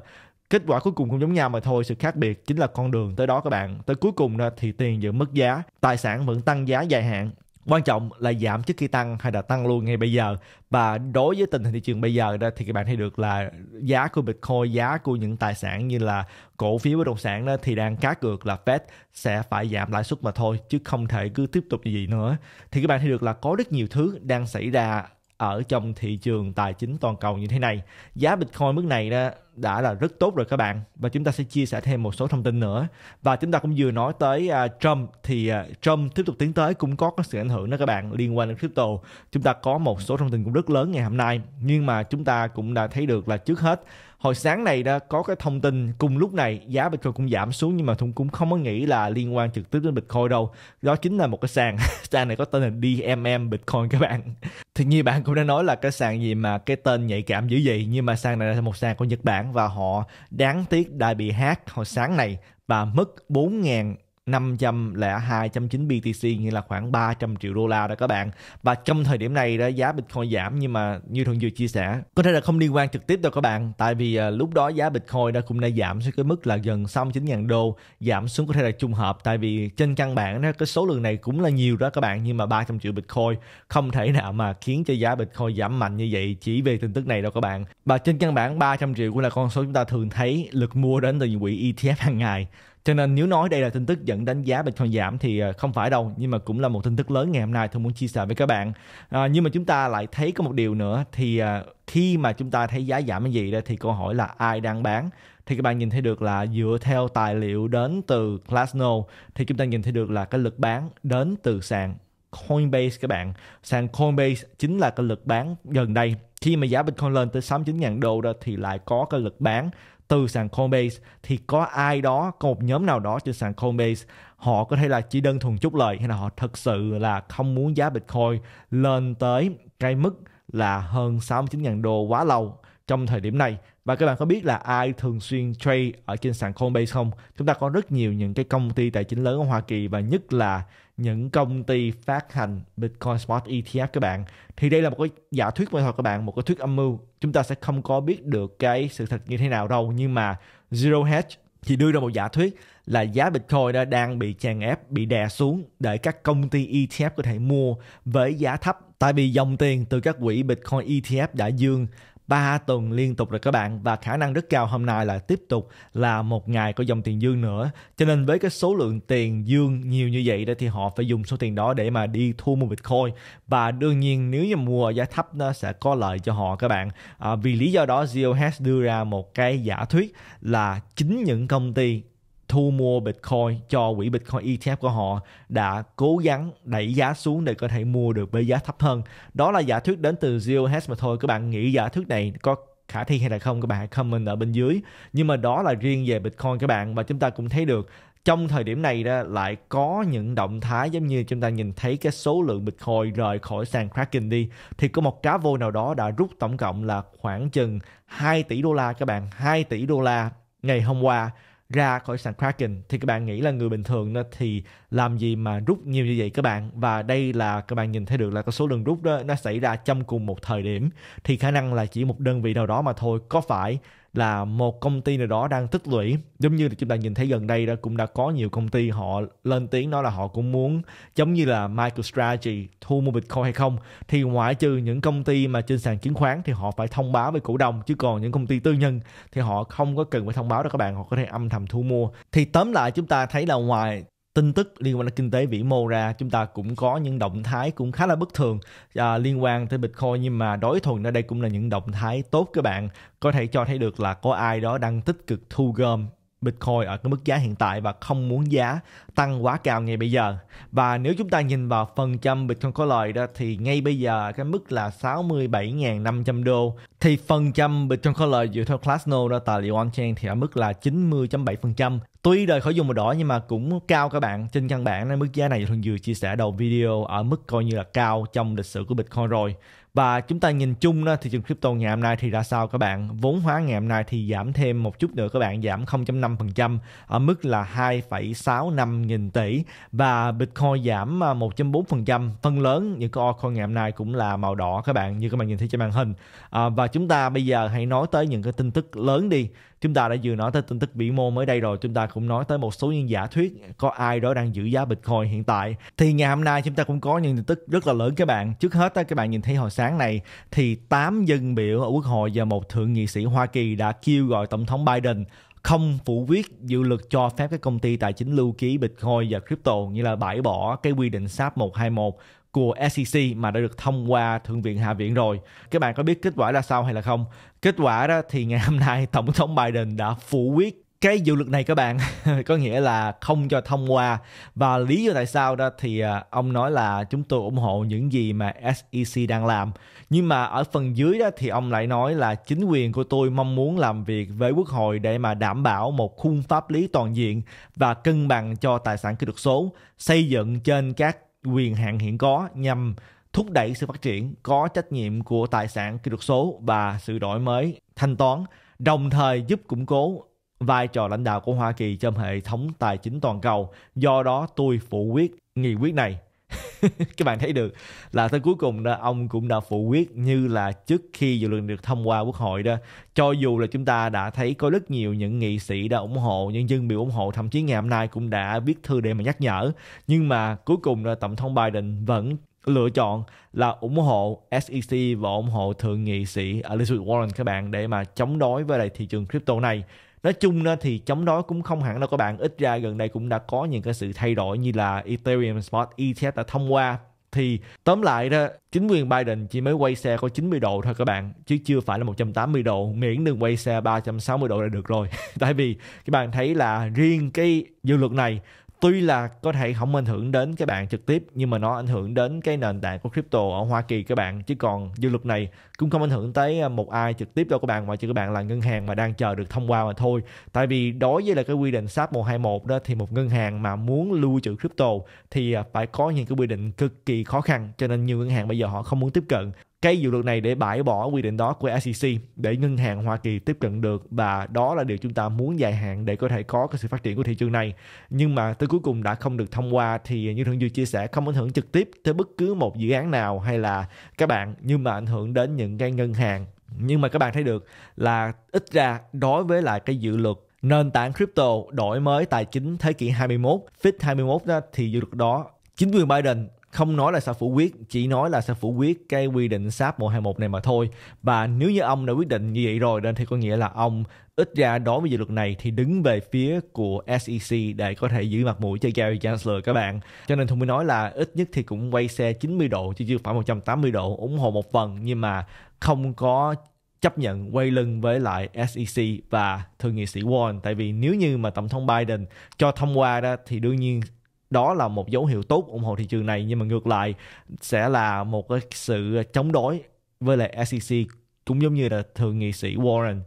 kết quả cuối cùng không giống nhau mà thôi sự khác biệt chính là con đường tới đó các bạn tới cuối cùng đó thì tiền vẫn mất giá tài sản vẫn tăng giá dài hạn quan trọng là giảm trước khi tăng hay là tăng luôn ngay bây giờ và đối với tình hình thị trường bây giờ đó thì các bạn thấy được là giá của bitcoin giá của những tài sản như là cổ phiếu bất động sản đó thì đang cá cược là fed sẽ phải giảm lãi suất mà thôi chứ không thể cứ tiếp tục gì nữa thì các bạn thấy được là có rất nhiều thứ đang xảy ra ở trong thị trường tài chính toàn cầu như thế này giá bitcoin mức này đó đã là rất tốt rồi các bạn và chúng ta sẽ chia sẻ thêm một số thông tin nữa và chúng ta cũng vừa nói tới uh, Trump thì uh, Trump tiếp tục tiến tới cũng có sự ảnh hưởng đó các bạn liên quan đến crypto chúng ta có một số thông tin cũng rất lớn ngày hôm nay nhưng mà chúng ta cũng đã thấy được là trước hết hồi sáng này đã có cái thông tin cùng lúc này giá Bitcoin cũng giảm xuống nhưng mà Thung cũng không có nghĩ là liên quan trực tiếp đến Bitcoin đâu. Đó chính là một cái sàn, *laughs* sàn này có tên là DMM Bitcoin các bạn. Thì như bạn cũng đã nói là cái sàn gì mà cái tên nhạy cảm dữ vậy nhưng mà sàn này là một sàn của Nhật Bản Bản và họ đáng tiếc đã bị hát hồi sáng này và mất 4.000 502.9 BTC nghĩa là khoảng 300 triệu đô la đó các bạn. Và trong thời điểm này đó giá Bitcoin giảm nhưng mà như Thuận vừa chia sẻ có thể là không liên quan trực tiếp đâu các bạn tại vì à, lúc đó giá Bitcoin đã cũng đã giảm xuống cái mức là gần 69.000 đô giảm xuống có thể là trùng hợp tại vì trên căn bản đó cái số lượng này cũng là nhiều đó các bạn nhưng mà 300 triệu Bitcoin không thể nào mà khiến cho giá Bitcoin giảm mạnh như vậy chỉ vì tin tức này đâu các bạn. Và trên căn bản 300 triệu cũng là con số chúng ta thường thấy lực mua đến từ quỹ ETF hàng ngày cho nên nếu nói đây là tin tức dẫn đánh giá Bitcoin giảm thì ờ, không phải đâu nhưng mà cũng là một tin tức lớn ngày hôm nay tôi muốn chia sẻ với các bạn à, nhưng mà chúng ta lại thấy có một điều nữa thì à, khi mà chúng ta thấy giá giảm như vậy đó thì câu hỏi là ai đang bán thì các bạn nhìn thấy được là dựa theo tài liệu đến từ Glassnode thì chúng ta nhìn thấy được là cái lực bán đến từ sàn Coinbase các bạn sàn Coinbase chính là cái lực bán gần đây khi mà giá Bitcoin lên tới 69.000 đô đó thì lại có cái lực bán từ sàn Coinbase thì có ai đó có một nhóm nào đó trên sàn Coinbase họ có thể là chỉ đơn thuần chốt lợi hay là họ thực sự là không muốn giá Bitcoin lên tới cái mức là hơn 69.000 đô quá lâu trong thời điểm này và các bạn có biết là ai thường xuyên trade ở trên sàn Coinbase không? Chúng ta có rất nhiều những cái công ty tài chính lớn ở Hoa Kỳ và nhất là những công ty phát hành Bitcoin Spot ETF các bạn. Thì đây là một cái giả thuyết mà thôi các bạn, một cái thuyết âm mưu. Chúng ta sẽ không có biết được cái sự thật như thế nào đâu nhưng mà Zero Hedge thì đưa ra một giả thuyết là giá Bitcoin đó đang bị chèn ép, bị đè xuống để các công ty ETF có thể mua với giá thấp. Tại vì dòng tiền từ các quỹ Bitcoin ETF đã dương 3 tuần liên tục rồi các bạn và khả năng rất cao hôm nay là tiếp tục là một ngày có dòng tiền dương nữa cho nên với cái số lượng tiền dương nhiều như vậy đó thì họ phải dùng số tiền đó để mà đi thu mua bitcoin và đương nhiên nếu như mua giá thấp nó sẽ có lợi cho họ các bạn à, vì lý do đó Zio đưa ra một cái giả thuyết là chính những công ty thu mua Bitcoin cho quỹ Bitcoin ETF của họ đã cố gắng đẩy giá xuống để có thể mua được với giá thấp hơn. Đó là giả thuyết đến từ Zero Hedge mà thôi. Các bạn nghĩ giả thuyết này có khả thi hay là không các bạn hãy comment ở bên dưới. Nhưng mà đó là riêng về Bitcoin các bạn và chúng ta cũng thấy được trong thời điểm này đó lại có những động thái giống như chúng ta nhìn thấy cái số lượng Bitcoin rời khỏi sàn Kraken đi thì có một cá vô nào đó đã rút tổng cộng là khoảng chừng 2 tỷ đô la các bạn, 2 tỷ đô la ngày hôm qua ra khỏi sàn Kraken thì các bạn nghĩ là người bình thường đó thì làm gì mà rút nhiều như vậy các bạn và đây là các bạn nhìn thấy được là cái số lần rút đó nó xảy ra trong cùng một thời điểm thì khả năng là chỉ một đơn vị nào đó mà thôi có phải là một công ty nào đó đang tích lũy giống như là chúng ta nhìn thấy gần đây đó cũng đã có nhiều công ty họ lên tiếng nói là họ cũng muốn giống như là MicroStrategy thu mua Bitcoin hay không thì ngoại trừ những công ty mà trên sàn chứng khoán thì họ phải thông báo với cổ đông chứ còn những công ty tư nhân thì họ không có cần phải thông báo đâu các bạn họ có thể âm thầm thu mua thì tóm lại chúng ta thấy là ngoài tin tức liên quan đến kinh tế vĩ mô ra chúng ta cũng có những động thái cũng khá là bất thường à, liên quan tới Bitcoin nhưng mà đối thuần ở đây cũng là những động thái tốt các bạn có thể cho thấy được là có ai đó đang tích cực thu gom Bitcoin ở cái mức giá hiện tại và không muốn giá tăng quá cao ngay bây giờ. Và nếu chúng ta nhìn vào phần trăm Bitcoin có lời đó thì ngay bây giờ cái mức là 67.500 đô thì phần trăm Bitcoin có lời dựa theo Glassnode đó tài liệu on-chain thì ở mức là 90.7%. Tuy đời khỏi dùng màu đỏ nhưng mà cũng cao các bạn. Trên căn bản Nên mức giá này thường vừa chia sẻ đầu video ở mức coi như là cao trong lịch sử của Bitcoin rồi. Và chúng ta nhìn chung đó, thị trường crypto ngày hôm nay thì ra sao các bạn? Vốn hóa ngày hôm nay thì giảm thêm một chút nữa các bạn, giảm 0.5% ở mức là 2,65 nghìn tỷ và Bitcoin giảm 1.4%. À, phần lớn những cái altcoin ngày hôm nay cũng là màu đỏ các bạn như các bạn nhìn thấy trên màn hình. À, và chúng ta bây giờ hãy nói tới những cái tin tức lớn đi chúng ta đã vừa nói tới tin tức vĩ mô mới đây rồi chúng ta cũng nói tới một số những giả thuyết có ai đó đang giữ giá bitcoin hiện tại thì ngày hôm nay chúng ta cũng có những tin tức rất là lớn các bạn trước hết các bạn nhìn thấy hồi sáng này thì 8 dân biểu ở quốc hội và một thượng nghị sĩ Hoa Kỳ đã kêu gọi tổng thống Biden không phủ quyết dự luật cho phép các công ty tài chính lưu ký Bitcoin và crypto như là bãi bỏ cái quy định SAP 121 của SEC mà đã được thông qua Thượng viện Hạ viện rồi. Các bạn có biết kết quả là sao hay là không? Kết quả đó thì *laughs* ngày hôm nay Tổng thống Biden đã phủ quyết cái dự luật này các bạn *laughs* có nghĩa là không cho thông qua và lý do tại sao đó thì à, ông nói là chúng tôi ủng hộ những gì mà SEC đang làm nhưng mà ở phần dưới đó thì ông lại nói là chính quyền của tôi mong muốn làm việc với quốc hội để mà đảm bảo một khung pháp lý toàn diện và cân bằng cho tài sản kỹ thuật số xây dựng trên các quyền hạn hiện có nhằm thúc đẩy sự phát triển có trách nhiệm của tài sản kỹ thuật số và sự đổi mới thanh toán, đồng thời giúp củng cố vai trò lãnh đạo của Hoa Kỳ trong hệ thống tài chính toàn cầu. Do đó tôi phủ quyết nghị quyết này. *laughs* các bạn thấy được là tới cuối cùng đó ông cũng đã phủ quyết như là trước khi dự luật được thông qua quốc hội đó cho dù là chúng ta đã thấy có rất nhiều những nghị sĩ đã ủng hộ những dân biểu ủng hộ thậm chí ngày hôm nay cũng đã viết thư để mà nhắc nhở nhưng mà cuối cùng là tổng thống Biden vẫn lựa chọn là ủng hộ SEC và ủng hộ thượng nghị sĩ Elizabeth Warren các bạn để mà chống đối với lại thị trường crypto này nói chung đó thì chống đó cũng không hẳn đâu các bạn ít ra gần đây cũng đã có những cái sự thay đổi như là Ethereum Spot ETH đã thông qua thì tóm lại đó chính quyền Biden chỉ mới quay xe có 90 độ thôi các bạn chứ chưa phải là 180 độ miễn đừng quay xe 360 độ là được rồi *laughs* tại vì các bạn thấy là riêng cái dự luật này tuy là có thể không ảnh hưởng đến các bạn trực tiếp nhưng mà nó ảnh hưởng đến cái nền tảng của crypto ở Hoa Kỳ các bạn chứ còn dự luật này cũng không ảnh hưởng tới à, một ai trực tiếp đâu các bạn mà chỉ các bạn là ngân hàng mà đang chờ được thông qua mà thôi tại vì đối với là cái quy định SAP 121 đó thì một ngân hàng mà muốn lưu trữ crypto thì à, phải có những cái quy định cực kỳ khó khăn cho nên nhiều ngân hàng bây giờ họ không muốn tiếp cận cái dự luật này để bãi bỏ quy định đó của SEC để ngân hàng Hoa Kỳ tiếp cận được và đó là điều chúng ta muốn dài hạn để có thể có cái sự phát triển của thị trường này nhưng mà tới cuối cùng đã không được thông qua thì như Thượng Duy chia sẻ không ảnh hưởng trực tiếp tới bất cứ một dự án nào hay là các bạn nhưng mà ảnh hưởng đến những cái ngân hàng nhưng mà các bạn thấy được là ít ra đối với lại cái dự luật nền tảng crypto đổi mới tài chính thế kỷ 21 FIT 21 đó thì dự luật đó chính quyền Biden không nói là sẽ phủ quyết chỉ nói là sẽ phủ quyết cái quy định sáp 121 này mà thôi và nếu như ông đã quyết định như vậy rồi nên thì có nghĩa là ông ít ra đối với dự luật này thì đứng về phía của SEC để có thể giữ mặt mũi cho Gary Chancellor các bạn. Cho nên tôi mới nói là ít nhất thì cũng quay xe 90 độ chứ chưa phải 180 độ ủng hộ một phần nhưng mà không có chấp nhận quay lưng với lại SEC và thượng nghị sĩ Warren tại vì nếu như mà tổng thống Biden cho thông qua đó thì đương nhiên đó là một dấu hiệu tốt ủng hộ thị trường này nhưng mà ngược lại sẽ là một cái sự chống đối với lại SEC cũng giống như là thượng nghị sĩ Warren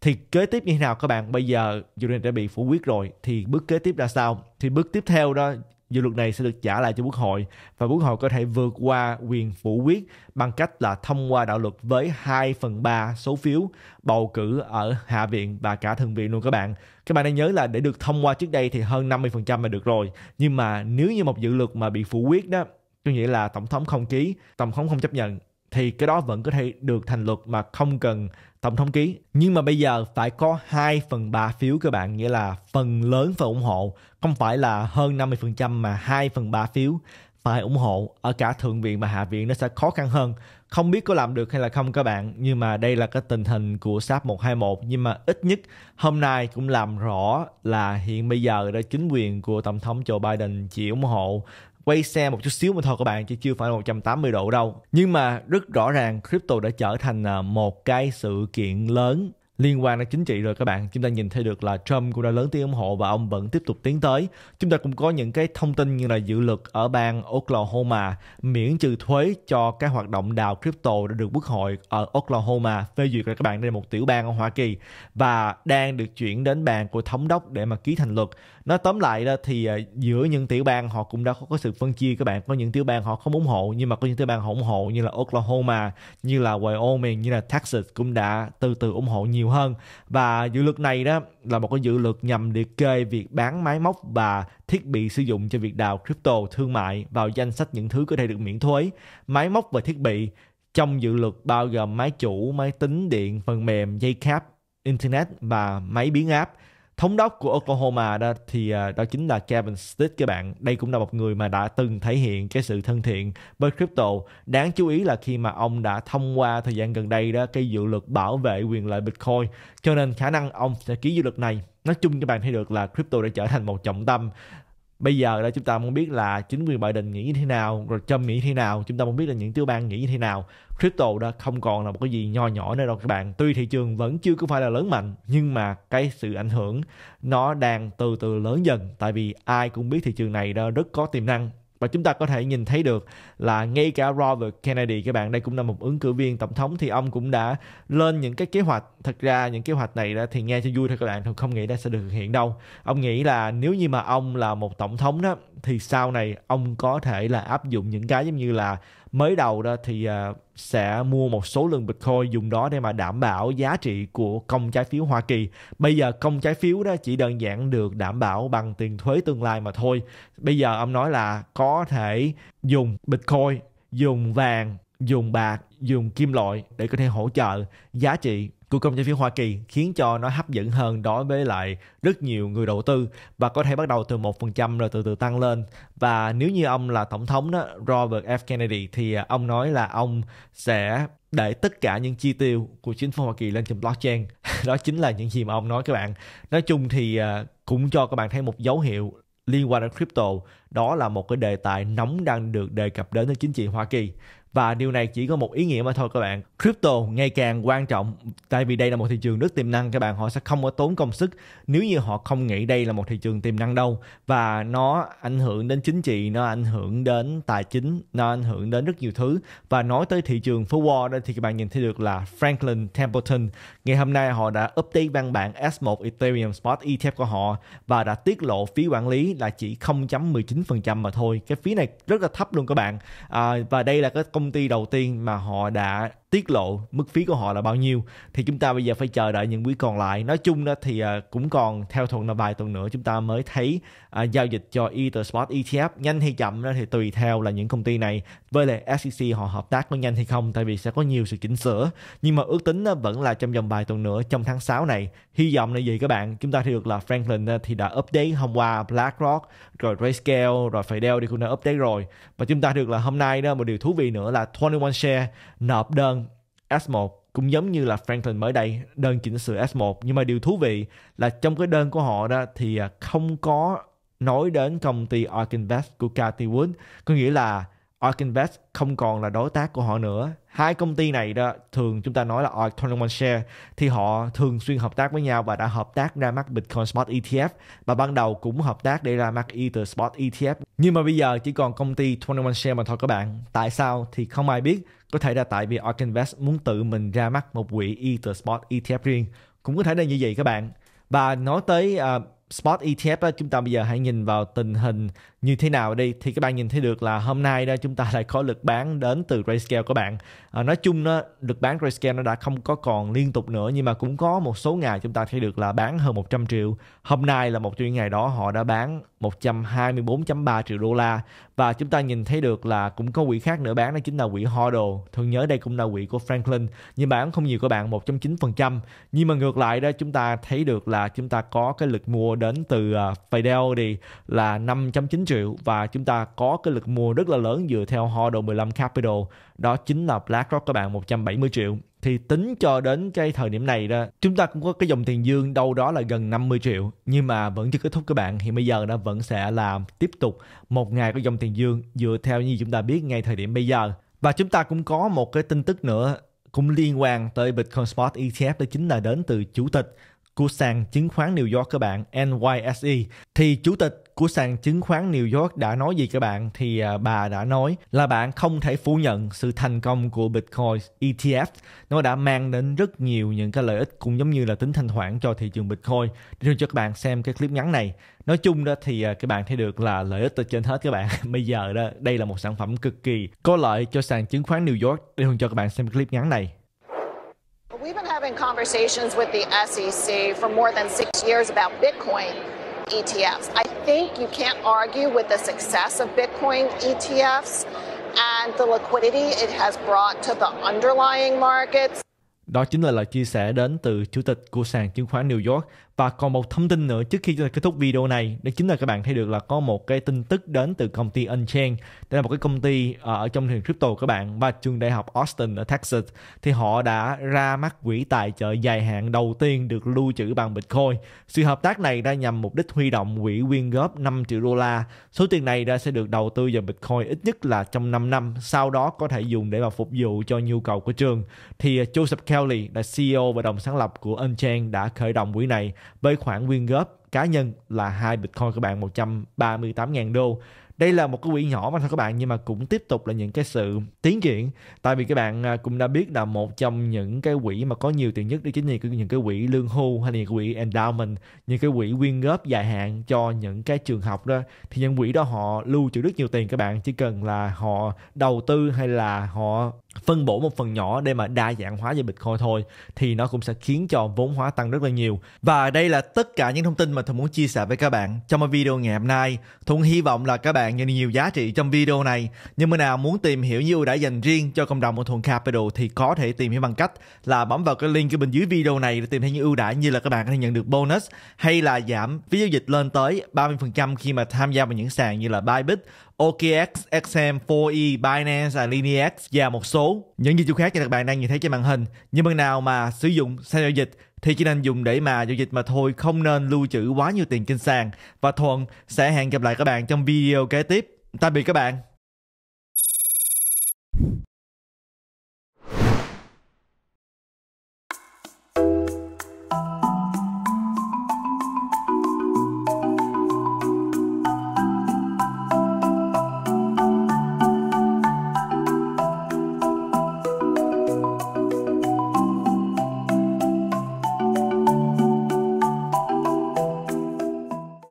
thì kế tiếp như thế nào các bạn bây giờ Jordan đã bị phủ quyết rồi thì bước kế tiếp ra sao thì bước tiếp theo đó Dự luật này sẽ được trả lại cho Quốc hội và Quốc hội có thể vượt qua quyền phủ quyết bằng cách là thông qua đạo luật với 2 phần 3 số phiếu bầu cử ở Hạ viện và cả Thượng viện luôn các bạn. Các bạn nên nhớ là để được thông qua trước đây thì hơn 50% là được rồi. Nhưng mà nếu như một dự luật mà bị phủ quyết đó, tôi nghĩ là Tổng thống không ký, Tổng thống không chấp nhận thì cái đó vẫn có thể được thành luật mà không cần tổng thống ký. Nhưng mà bây giờ phải có 2 phần 3 phiếu các bạn, nghĩa là phần lớn phải ủng hộ, không phải là hơn 50% mà 2 phần 3 phiếu phải ủng hộ ở cả thượng viện và hạ viện nó sẽ khó khăn hơn. Không biết có làm được hay là không các bạn, nhưng mà đây là cái tình hình của SAP 121 nhưng mà ít nhất hôm nay cũng làm rõ là hiện bây giờ đó chính quyền của tổng thống Joe Biden chỉ ủng hộ quay xe một chút xíu mà thôi các bạn chứ chưa phải là 180 độ đâu nhưng mà rất rõ ràng crypto đã trở thành à, một cái sự kiện lớn liên quan đến chính trị rồi các bạn chúng ta nhìn thấy được là Trump cũng đã lớn tiếng ủng hộ và ông vẫn tiếp tục tiến tới chúng ta cũng có những cái thông tin như là dự luật ở bang Oklahoma miễn trừ thuế cho các hoạt động đào crypto đã được quốc hội ở Oklahoma phê duyệt rồi các bạn đây là một tiểu bang ở Hoa Kỳ và đang được chuyển đến bàn của thống đốc để mà ký thành luật nói tóm lại đó thì à, giữa những tiểu bang họ cũng đã có sự phân chia các bạn có những tiểu bang họ không ủng hộ nhưng mà có những tiểu bang họ ủng hộ như là Oklahoma như là Wyoming như là Texas cũng đã từ từ ủng hộ nhiều nhiều hơn và dự luật này đó là một cái dự luật nhằm liệt kê việc bán máy móc và thiết bị sử dụng cho việc đào crypto thương mại vào danh sách những thứ có thể được miễn thuế máy móc và thiết bị trong dự luật bao gồm máy chủ máy tính điện phần mềm dây cáp internet và máy biến áp thống đốc của Oklahoma đó thì à, đó chính là Kevin Stitt các bạn. Đây cũng là một người mà đã từng thể hiện cái sự thân thiện với crypto. Đáng chú ý là khi mà ông đã thông qua thời gian gần đây đó cái dự luật bảo vệ quyền lợi Bitcoin cho nên khả năng ông sẽ ký dự luật này nói chung các bạn thấy được là crypto đã trở thành một trọng tâm bây giờ đó chúng ta muốn biết là chính quyền Biden nghĩ như thế nào rồi Trump nghĩ thế nào chúng ta muốn biết là những tiểu bang nghĩ như thế nào crypto đó không còn là một cái gì nho nhỏ nữa đâu các bạn tuy thị trường vẫn chưa có phải là lớn mạnh nhưng mà cái sự ảnh hưởng nó đang từ từ lớn dần tại vì ai cũng biết thị trường này đó rất có tiềm năng và chúng ta có thể nhìn thấy được là ngay cả Robert Kennedy các bạn đây cũng là một ứng cử viên tổng thống thì ông cũng đã lên những cái kế hoạch thật ra những kế hoạch này đó thì nghe cho vui thôi các bạn không nghĩ đã sẽ được thực hiện đâu ông nghĩ là nếu như mà ông là một tổng thống đó thì sau này ông có thể là áp dụng những cái giống như là mới đầu đó thì à, sẽ mua một số lượng Bitcoin dùng đó để mà đảm bảo giá trị của công trái phiếu Hoa Kỳ. Bây giờ công trái phiếu đó chỉ đơn giản được đảm bảo bằng tiền thuế tương lai mà thôi. Bây giờ ông nói là có thể dùng Bitcoin, dùng vàng, dùng bạc, dùng kim loại để có thể hỗ trợ giá trị của công nhân viên Hoa Kỳ khiến cho nó hấp dẫn hơn đối với lại rất nhiều người đầu tư và có thể bắt đầu từ 1% rồi từ từ tăng lên. Và nếu như ông là tổng thống đó, Robert F. Kennedy thì à, ông nói là ông sẽ để tất cả những chi tiêu của chính phủ Hoa Kỳ lên trên blockchain. *laughs* Đó chính là những gì mà ông nói các bạn. Nói chung thì à, cũng cho các bạn thấy một dấu hiệu liên quan đến crypto đó là một cái đề tài nóng đang được đề cập đến ở chính trị Hoa Kỳ và điều này chỉ có một ý nghĩa mà thôi các bạn crypto ngày càng quan trọng tại vì đây là một thị trường rất tiềm năng các bạn họ sẽ không có tốn công sức nếu như họ không nghĩ đây là một thị trường tiềm năng đâu và nó ảnh hưởng đến chính trị nó ảnh hưởng đến tài chính nó ảnh hưởng đến rất nhiều thứ và nói tới thị trường phố Wall đó thì các bạn nhìn thấy được là Franklin Templeton ngày hôm nay họ đã update văn bản S1 Ethereum Spot ETF của họ và đã tiết lộ phí quản lý là chỉ 0.19% mà thôi cái phí này rất là thấp luôn các bạn à, và đây là cái công ty đầu tiên mà họ đã tiết lộ mức phí của họ là bao nhiêu thì chúng ta bây giờ phải chờ đợi những quý còn lại nói chung đó thì à, cũng còn theo thuận là vài tuần nữa chúng ta mới thấy à, giao dịch cho Ether Spot ETF nhanh hay chậm đó thì tùy theo là những công ty này với lại SEC họ hợp tác có nhanh hay không tại vì sẽ có nhiều sự chỉnh sửa nhưng mà ước tính vẫn là trong vòng vài tuần nữa trong tháng 6 này hy vọng là gì các bạn chúng ta thì được là Franklin thì đã update hôm qua BlackRock rồi Grayscale rồi Fidel thì cũng đã update rồi và chúng ta được là hôm nay đó một điều thú vị nữa là 21 Share nộp đơn S1 cũng giống như là Franklin mới đây đơn chỉnh sửa S1 nhưng mà điều thú vị là trong cái đơn của họ đó thì à, không có nói đến công ty Ark Invest của Cathy Wood có nghĩa là ArkInvest không còn là đối tác của họ nữa. Hai công ty này đó thường chúng ta nói là Ark Autonomous Share thì họ thường xuyên hợp tác với nhau và đã hợp tác ra mắt Bitcoin Spot ETF và ban đầu cũng hợp tác để ra mắt Ether Spot ETF. Nhưng mà bây giờ chỉ còn công ty 21 Share mà thôi các bạn. Tại sao thì không ai biết. Có thể là tại vì Ark Invest muốn tự mình ra mắt một quỹ Ether Spot ETF riêng. Cũng có thể là như vậy các bạn. Và nói tới uh, Spot ETF đó, chúng ta bây giờ hãy nhìn vào tình hình như thế nào đi thì các bạn nhìn thấy được là hôm nay đó chúng ta lại có lực bán đến từ Grayscale các bạn à, nói chung nó lực bán Grayscale nó đã không có còn liên tục nữa nhưng mà cũng có một số ngày chúng ta thấy được là bán hơn 100 triệu hôm nay là một trong những ngày đó họ đã bán 124.3 triệu đô la và chúng ta nhìn thấy được là cũng có quỹ khác nữa bán đó chính là quỹ Hodl thường nhớ đây cũng là quỹ của Franklin nhưng bán không nhiều các bạn 1.9% nhưng mà ngược lại đó chúng ta thấy được là chúng ta có cái lực mua đến từ ờ, Fidelity là 5.9 triệu và chúng ta có cái lực mua rất là lớn dựa theo HODL 15 Capital đó chính là BlackRock các bạn 170 triệu thì tính cho đến cái thời điểm này đó chúng ta cũng có cái dòng tiền dương đâu đó là gần 50 triệu nhưng mà vẫn chưa kết thúc các bạn hiện bây giờ nó vẫn sẽ là tiếp tục một ngày có dòng tiền dương dựa theo như chúng ta biết ngay thời điểm bây giờ và chúng ta cũng có một cái tin tức nữa cũng liên quan tới Bitcoin Spot ETF đó chính là đến từ chủ tịch của sàn chứng khoán New York các bạn NYSE thì chủ tịch của sàn chứng khoán New York đã nói gì các bạn thì à, bà đã nói là bạn không thể phủ nhận sự thành công của Bitcoin ETF. Nó đã mang đến rất nhiều những cái lợi ích cũng giống như là tính thanh khoản cho thị trường Bitcoin. Để cho các bạn xem cái clip ngắn này. Nói chung đó thì à, các bạn thấy được là lợi ích ở trên hết các bạn. *laughs* Bây giờ đó đây là một sản phẩm cực kỳ có lợi cho sàn chứng khoán New York. Để cho các bạn xem clip ngắn này. We've been having conversations with the SEC for more than six years about Bitcoin. ETFs. I think you can't argue with the success of Bitcoin ETFs and the liquidity it has brought to the underlying markets. Đó chính là lời chia sẻ đến từ Chủ tịch của sàn chứng khoán New York Và còn một thông tin nữa trước khi chúng ta kết thúc video này, đó chính là các bạn thấy được là có một cái tin tức đến từ công ty Unchain. Đây là một cái công ty ờ, ở trong thị crypto các bạn và trường đại học Austin ở Texas thì họ đã ra mắt quỹ tài trợ dài hạn đầu tiên được lưu trữ bằng Bitcoin. Sự hợp tác này đã nhằm mục đích huy động quỹ quyên góp 5 triệu đô la. Số tiền này đã sẽ được đầu tư vào Bitcoin ít nhất là trong 5 năm, sau đó có thể dùng để mà phục vụ cho nhu cầu của trường. Thì ờ, Joseph Kelly là CEO và đồng sáng lập của Unchain đã khởi động quỹ này với khoản quyên góp cá nhân là hai Bitcoin của bạn 138.000 đô. Đây là một cái quỹ nhỏ mà thôi các bạn nhưng mà cũng tiếp tục là những cái sự tiến triển. Tại vì các bạn à, cũng đã biết là một trong những cái quỹ mà có nhiều tiền nhất đó chính là những cái quỹ lương hưu hay là những quỹ endowment, những cái quỹ quyên góp dài hạn cho những cái trường học đó. Thì những quỹ đó họ lưu trữ rất nhiều tiền các bạn chỉ cần là họ đầu tư hay là họ phân bổ một phần nhỏ để mà đa dạng hóa về Bitcoin thôi thì nó cũng sẽ khiến cho vốn hóa tăng rất là nhiều. Và đây là tất cả những thông tin mà Thuận muốn chia sẻ với các bạn trong video ngày hôm nay. Thuận hy vọng là các bạn nhận được nhiều giá trị trong video này. Nhưng mà nào muốn tìm hiểu những ưu đãi dành riêng cho cộng đồng của Thuận Capital thì có thể tìm hiểu bằng cách là bấm vào cái link ở bên dưới video này để tìm thấy những ưu đãi như là các bạn có thể nhận được bonus hay là giảm phí giao dịch lên tới 30% khi mà tham gia vào những sàn như là Bybit, OKX, XM, 4E, Binance, và Linex và một số những dịch vụ khác cho các bạn đang nhìn thấy trên màn hình. Nhưng bên nào mà sử dụng sàn giao dịch thì chỉ nên dùng để mà giao dịch mà thôi, không nên lưu trữ quá nhiều tiền trên sàn. Và Thuận sẽ hẹn gặp lại các bạn trong video kế tiếp. Tạm biệt các bạn.